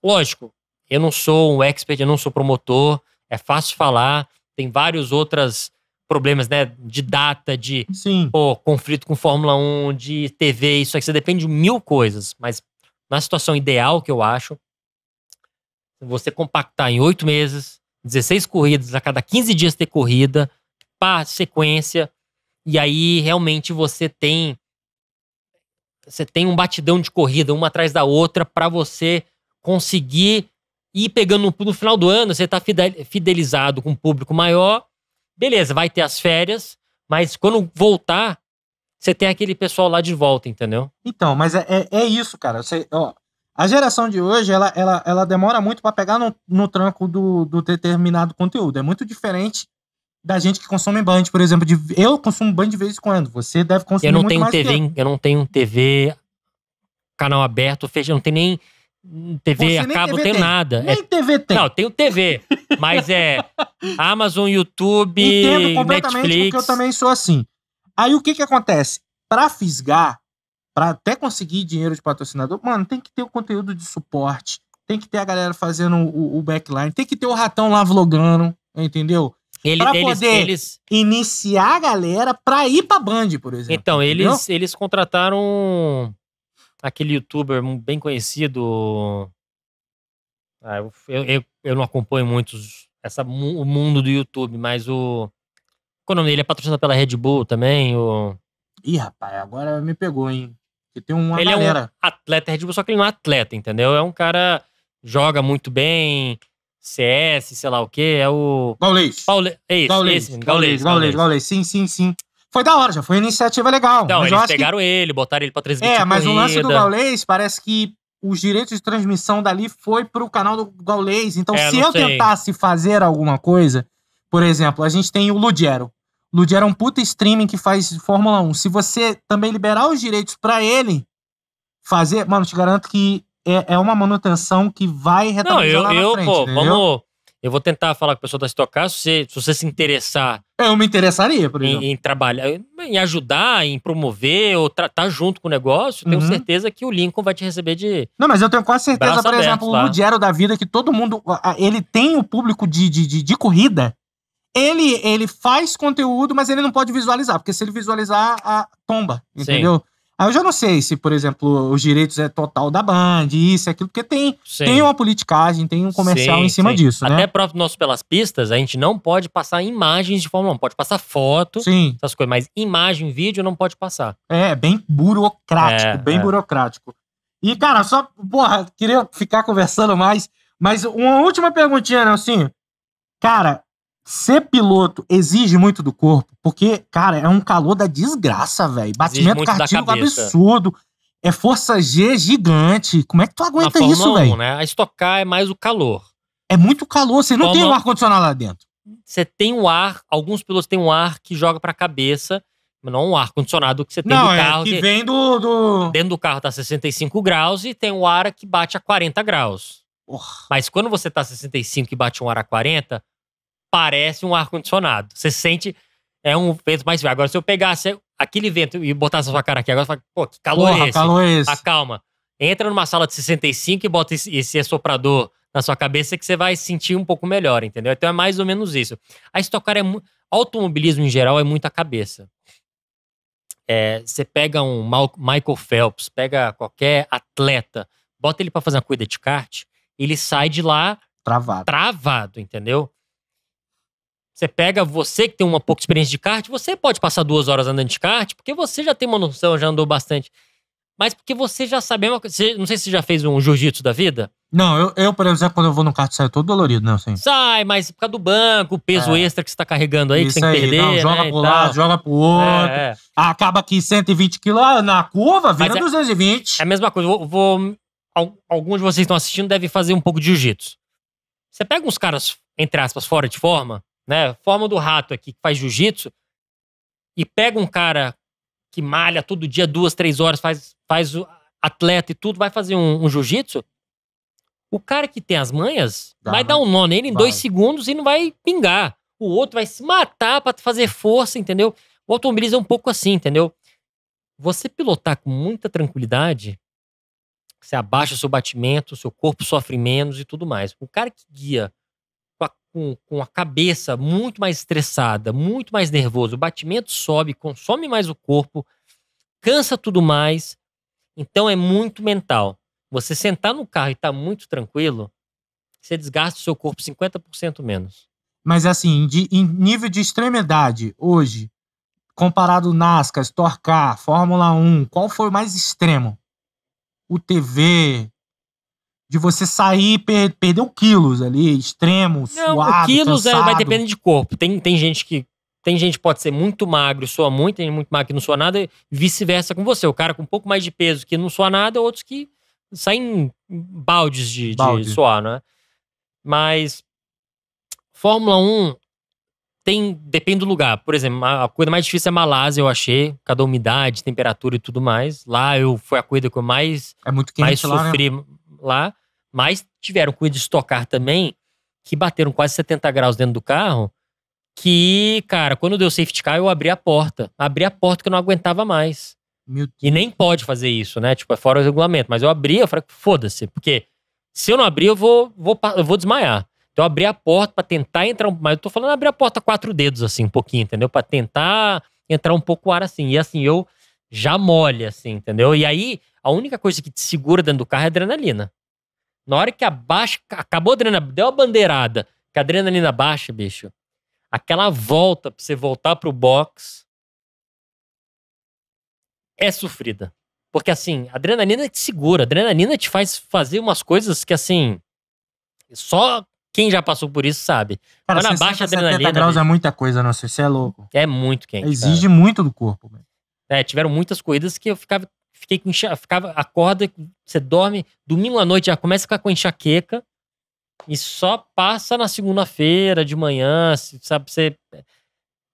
Speaker 2: Lógico, eu não sou um expert, eu não sou promotor, é fácil falar, tem vários outros problemas, né? De data, de Sim. Pô, conflito com Fórmula 1, de TV, isso aqui, você depende de mil coisas. Mas na situação ideal que eu acho, você compactar em oito meses, 16 corridas, a cada 15 dias ter corrida, pá, sequência, e aí realmente você tem você tem um batidão de corrida uma atrás da outra para você conseguir ir pegando no final do ano, você está fidelizado com um público maior. Beleza, vai ter as férias, mas quando voltar, você tem aquele pessoal lá de volta, entendeu?
Speaker 1: Então, mas é, é, é isso, cara. Você, ó, a geração de hoje, ela, ela, ela demora muito para pegar no, no tranco do, do determinado conteúdo. É muito diferente da gente que consome Band, por exemplo. De, eu consumo Band de vez em quando. Você deve consumir eu não tenho TV, eu. eu.
Speaker 2: não tenho TV, canal aberto, fechado. Eu não tenho nem Hum, TV acabo a cabo, TV tem, nada. Nem é, TV tem. Não, tem o TV, mas é Amazon, YouTube, Entendo completamente Netflix. porque eu também
Speaker 1: sou assim. Aí o que que acontece? Para fisgar, para até conseguir dinheiro de patrocinador, mano, tem que ter o conteúdo de suporte, tem que ter a galera fazendo o, o backline, tem que ter o ratão lá vlogando, entendeu? Ele, pra eles, poder eles... iniciar a galera pra ir pra Band, por exemplo.
Speaker 2: Então, eles, eles contrataram aquele youtuber bem conhecido. Ah, eu, eu, eu, não acompanho muito essa, o mundo do YouTube, mas o. Qual é o nome dele? É patrocinado pela Red Bull também? O...
Speaker 1: Ih, rapaz, agora me pegou, hein? Que tem uma ele galera. é um
Speaker 2: atleta Red Bull, só que ele não é um atleta, entendeu? É um cara joga muito bem, CS, sei lá o quê, é o... Gaulês. Paule... É isso, Gaulês. Esse, Gaulês, Gaulês, Gaulês, Gaulês,
Speaker 1: sim, sim, sim. Foi da hora, já foi uma iniciativa legal. Não, mas eles pegaram que... ele, botaram ele pra transmitir. É, mas corrida. o lance do Gaulês parece que os direitos de transmissão dali foi pro canal do Gaulês. Então, é, se eu sei. tentasse fazer alguma coisa, por exemplo, a gente tem o Ludiero. Ludiero é um puta streaming que faz Fórmula 1. Se você também liberar os direitos para ele fazer, mano, te garanto que é, é uma manutenção que vai retardar Não, eu, eu frente, pô, entendeu? vamos.
Speaker 2: Eu vou tentar falar com o pessoal da Stock Car. Se, se você se interessar
Speaker 1: eu me interessaria, por
Speaker 2: exemplo. Em, em trabalhar, em ajudar, em promover, ou estar tá junto com o negócio, uhum. tenho certeza que o Lincoln vai te receber de.
Speaker 1: Não, mas eu tenho quase certeza, por aberto, exemplo, lá. no Diário da Vida, que todo mundo. Ele tem o público de, de, de, de, corrida. Ele, ele faz conteúdo, mas ele não pode visualizar, porque se ele visualizar, a tomba, entendeu? Sim. Aí eu já não sei se, por exemplo, os direitos é total da Band, isso, é aquilo, porque tem, tem uma politicagem, tem um comercial sim, em cima sim. disso, Até né? Até
Speaker 2: próprio nosso Pelas Pistas, a gente não pode passar imagens de Fórmula 1, pode passar foto, sim. essas coisas, mas imagem, vídeo não pode passar.
Speaker 1: É, bem burocrático, é, bem é. burocrático. E, cara, só, porra, queria ficar conversando mais, mas uma última perguntinha, assim Cara, Ser piloto exige muito do corpo, porque, cara, é um calor da desgraça, velho. Batimento cardíaco absurdo. É força G gigante. Como é que tu aguenta isso, velho?
Speaker 2: Né? A estocar é mais o calor.
Speaker 1: É muito calor, você não tem o um ar-condicionado lá dentro.
Speaker 2: Você tem o um ar, alguns pilotos têm um ar que joga pra cabeça, mas não um ar-condicionado que você tem não, do é carro. É que, que vem do, do, Dentro do carro tá 65 graus e tem o um ar que bate a 40 graus. Porra. Mas quando você tá 65 e bate um ar a 40, parece um ar-condicionado. Você sente. É um vento mais frio. Agora, se eu pegasse aquele vento e botasse a sua cara aqui agora, você fala, pô, que calor Porra, é esse? calor é esse? Acalma. Entra numa sala de 65 e bota esse, assoprador na sua cabeça que você vai sentir um pouco melhor, entendeu? Então é mais ou menos isso. A estocar é é. Automobilismo em geral é muita cabeça. É, você pega um Michael Phelps, pega qualquer atleta, bota ele para fazer uma corrida de kart, ele sai de lá travado. travado, entendeu? Você pega você que tem uma pouca experiência de kart, você pode passar duas horas andando de kart, porque você já tem uma noção, já andou bastante. Mas porque você já sabe uma coisa. Não sei se você já fez um jiu-jitsu da vida.
Speaker 1: Não, eu, eu, por exemplo, quando eu vou no kart, saio todo dolorido, né? Assim.
Speaker 2: Sai, mas por causa do banco, o peso é. extra que você tá carregando aí, Isso que você tem que perder. Não, joga né, pro lado, joga pro outro. É. é. Acaba aqui 120 quilos ah, na curva, vira é, 220. É a mesma coisa. Vou, vou, alguns de vocês que estão assistindo devem fazer um pouco de jiu-jitsu. Você pega uns caras, entre aspas, fora de forma, né? Forma do rato aqui, que faz jiu-jitsu, e pega um cara que malha todo dia, duas, três horas, faz, faz atleta e tudo, vai fazer um, um jiu-jitsu, o cara que tem as manhas Dá, vai né? dar um nó nele em vai. dois segundos e não vai pingar. O outro vai se matar para fazer força, entendeu? O automobilismo é um pouco assim, entendeu? Você pilotar com muita tranquilidade, você abaixa o seu batimento, seu corpo sofre menos e tudo mais. O cara que guia com, com a cabeça muito mais estressada, muito mais nervoso, o batimento sobe, consome mais o corpo, cansa tudo mais. Então é muito mental. Você sentar no carro e estar tá muito tranquilo, você desgasta o seu corpo 50% menos.
Speaker 1: Mas assim, de, em nível de extremidade, hoje, comparado NASCAR, Stock Car, Fórmula 1, qual foi o mais extremo? O TV, de você sair per, um quilos ali, extremo, não, suado, quilos é, vai depender
Speaker 2: de corpo. Tem, tem gente que tem gente pode ser muito magro, soa muito, tem muito magro que não soa nada, e vice-versa com você. O cara com um pouco mais de peso que não soa nada, outros que saem baldes de, Balde. de soar, né? Mas Fórmula 1 tem, depende do lugar. Por exemplo, a coisa mais difícil é Malásia, eu achei, por causa da umidade, temperatura e tudo mais. Lá eu foi a coisa que eu mais, é muito quente mais lá, né? sofri. Né? lá, mas tiveram cuidado de estocar também, que bateram quase 70 graus dentro do carro, que, cara, quando deu safety car, eu abri a porta. Abri a porta que eu não aguentava mais. E nem pode fazer isso, né? Tipo, é fora do regulamento. Mas eu abri, eu falei, foda-se, porque se eu não abrir, eu vou, vou, eu vou desmaiar. Então eu abri a porta para tentar entrar, mas eu tô falando abrir a porta quatro dedos, assim, um pouquinho, entendeu? Para tentar entrar um pouco o ar assim. E assim, eu já molha, assim, entendeu? E aí, a única coisa que te segura dentro do carro é adrenalina. Na hora que abaixa, acabou a adrenalina, deu a bandeirada, que a adrenalina baixa, bicho, aquela volta pra você voltar pro box é sofrida. Porque, assim, a adrenalina te segura, a adrenalina te faz fazer umas coisas que, assim, só quem já passou por isso sabe.
Speaker 1: Cara, Quando abaixa adrenalina. 70 graus é bicho, é muita coisa, não né? sei, você é louco. É muito quente. Exige cara. muito do corpo, mano.
Speaker 2: É, tiveram muitas corridas que eu ficava, fiquei com enxa, ficava, acorda, você dorme, domingo à noite já começa a ficar com enxaqueca e só passa na segunda-feira de manhã, sabe? Você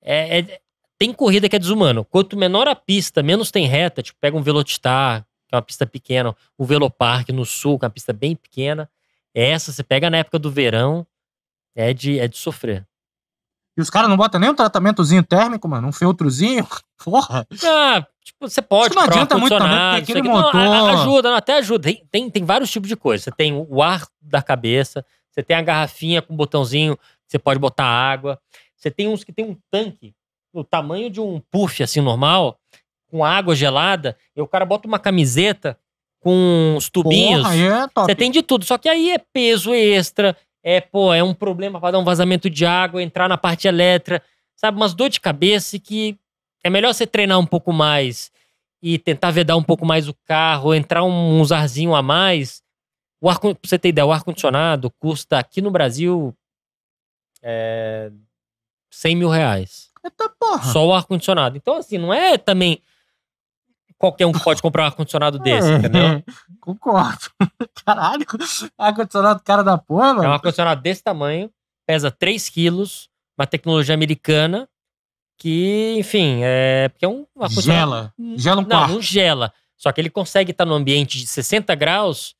Speaker 2: é, é, tem corrida que é desumano. Quanto menor a pista, menos tem reta. Tipo, pega um Velocitar, que é uma pista pequena, o Velopark no sul, que é uma pista bem pequena. Essa você pega na época do verão, é de, é de sofrer.
Speaker 1: E os caras não botam nem um tratamentozinho térmico, mano, um filtrozinho Porra.
Speaker 2: Ah, tipo, você pode. Não
Speaker 1: adianta muito também, porque aquele motor... Não,
Speaker 2: ajuda, não, até ajuda. Tem, tem, tem, vários tipos de coisa. Você tem o ar da cabeça, você tem a garrafinha com um botãozinho, você pode botar água. Você tem uns que tem um tanque do tamanho de um puff, assim, normal, com água gelada, e o cara bota uma camiseta com os tubinhos. Porra, é top. Você tem de tudo, só que aí é peso extra, é, pô, é um problema para dar um vazamento de água, entrar na parte elétrica, sabe? Umas dor de cabeça que é melhor você treinar um pouco mais e tentar vedar um pouco mais o carro, entrar um, uns arzinho a mais. O ar, pra você ter ideia, o ar-condicionado custa aqui no Brasil é, 100 mil reais. Eita porra! Só o ar-condicionado. Então, assim, não é também qualquer um pode comprar um ar-condicionado desse, é, entendeu?
Speaker 1: Concordo. Caralho, ar-condicionado
Speaker 2: cara da porra, mano. É um ar-condicionado desse tamanho, pesa 3 quilos, uma tecnologia americana, que, enfim, é. Porque é um Gela. Gela um não, quarto. Não, não gela. Só que ele consegue estar no ambiente de 60 graus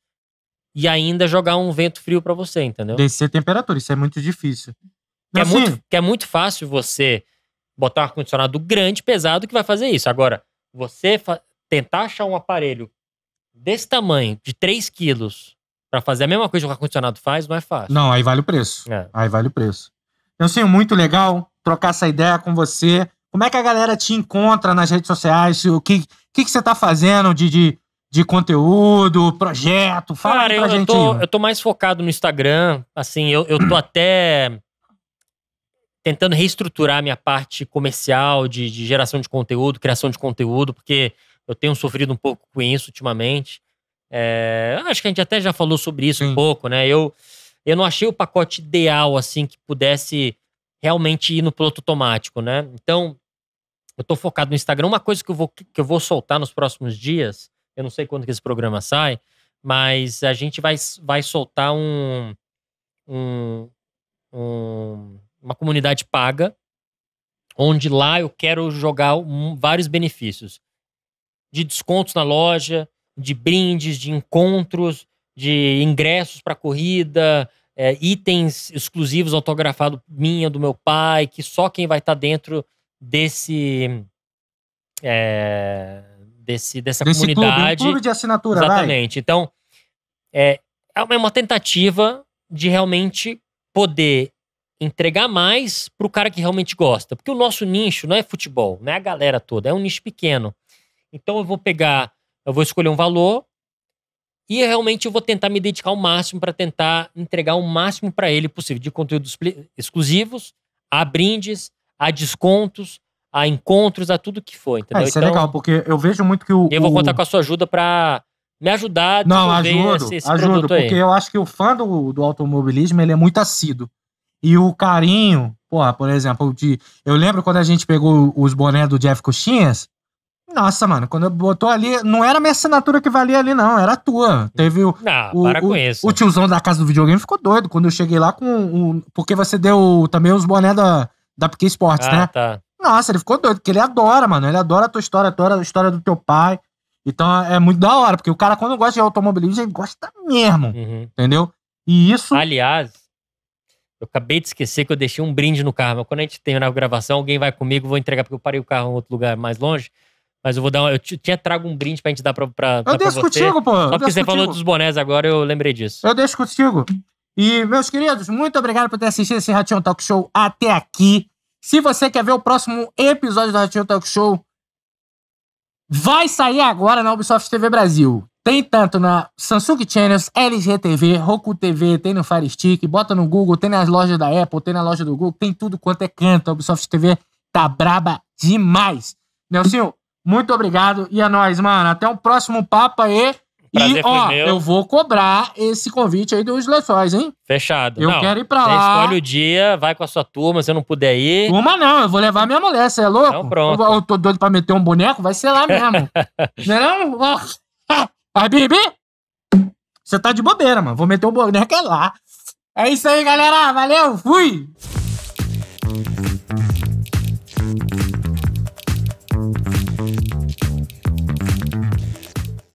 Speaker 2: e ainda jogar um vento frio para você, entendeu? Descer
Speaker 1: a temperatura, isso é muito difícil.
Speaker 2: Que é, muito, que é muito fácil você botar um ar-condicionado grande, pesado, que vai fazer isso. Agora, você tentar achar um aparelho desse tamanho, de 3 quilos, para fazer a mesma coisa que o ar-condicionado
Speaker 1: faz, não é fácil. Não, aí vale o preço. É. Aí vale o preço. Eu sim, muito legal trocar essa ideia com você. Como é que a galera te encontra nas redes sociais? O que, que, que você tá fazendo de, de, de conteúdo, projeto? Fala Cara, pra eu, gente. Eu tô,
Speaker 2: eu tô mais focado no Instagram. Assim, eu, eu tô até tentando reestruturar a minha parte comercial de, de, geração de conteúdo, criação de conteúdo, porque eu tenho sofrido um pouco com isso ultimamente. É, acho que a gente até já falou sobre isso Sim. um pouco, né? Eu, eu não achei o pacote ideal, assim, que pudesse realmente ir no piloto automático, né? Então, eu tô focado no Instagram. Uma coisa que eu vou, que eu vou soltar nos próximos dias, eu não sei quando que esse programa sai, mas a gente vai, vai soltar um, um, um uma comunidade paga, onde lá eu quero jogar um, vários benefícios. De descontos na loja, de brindes, de encontros, de ingressos para corrida, é, itens exclusivos autografados minha, do meu pai, que só quem vai estar tá dentro desse, é, desse dessa desse comunidade. Clube, um clube de assinatura, Exatamente. Vai. Então, é, é uma tentativa de realmente poder entregar mais para o cara que realmente gosta. Porque o nosso nicho não é futebol, não é a galera toda, é um nicho pequeno. Então eu vou pegar, eu vou escolher um valor e realmente eu vou tentar me dedicar ao máximo para tentar entregar o máximo para ele possível de conteúdos exclusivos, a brindes, a descontos, a encontros, a tudo que for, entendeu? Ah, é, isso então, é legal,
Speaker 1: porque eu vejo muito que o... Eu vou contar com
Speaker 2: a sua ajuda para me ajudar a Não, ajudo, esse, esse ajudo, porque aí. eu
Speaker 1: acho que o fã do, do automobilismo, ele é muito assíduo. E o carinho, porra, por exemplo, de, eu lembro quando a gente pegou os bonés do Jeff Coxinhas. Nossa, mano, quando eu botou ali, não era minha assinatura que valia ali, não, era a tua. Teve o. Não, para o, com isso. O tiozão da casa do videogame ficou doido quando eu cheguei lá com. O, porque você deu também os bonés da, da Piquet Sports, ah, né? Tá. Nossa, ele ficou doido, porque ele adora, mano. Ele adora a tua história, adora a história do teu pai. Então é muito da hora, porque o cara, quando gosta de automobilismo, ele gosta mesmo. Uhum. Entendeu? E
Speaker 2: isso. Aliás, eu acabei de esquecer que eu deixei um brinde no carro. Mas quando a gente terminar a gravação, alguém vai comigo, vou entregar, porque eu parei o carro em outro lugar mais longe. Mas eu vou dar uma, Eu tinha trago um brinde pra gente dar pra, pra, eu dar pra você. Contigo, pô, Só porque você contigo. falou dos bonés agora, eu lembrei disso.
Speaker 1: Eu deixo contigo. E, meus queridos, muito obrigado por ter assistido esse Ratinho Talk Show até aqui. Se você quer ver o próximo episódio do Ratinho Talk Show, vai sair agora na Ubisoft TV Brasil. Tem tanto na Samsung Channels, LG TV, Roku TV, tem no Fire Stick, bota no Google, tem nas lojas da Apple, tem na loja do Google, tem tudo quanto é canto. A Ubisoft TV tá braba demais. Nelsinho, muito obrigado e é nóis, mano. Até um próximo papo aí. Prazer e, ó, meu. eu vou cobrar esse convite aí dos lençóis, hein?
Speaker 2: Fechado. Eu não, quero ir pra lá. Escolhe o dia, vai com a sua turma, se eu não puder ir. Turma
Speaker 1: não, eu vou levar minha mulher, você é louco? Então pronto. Eu, eu tô doido pra meter um boneco, vai ser lá mesmo. não é não? Ó. Vai Bibi, você tá de bobeira, mano. Vou meter o boneco é lá. É isso aí, galera. Valeu, fui!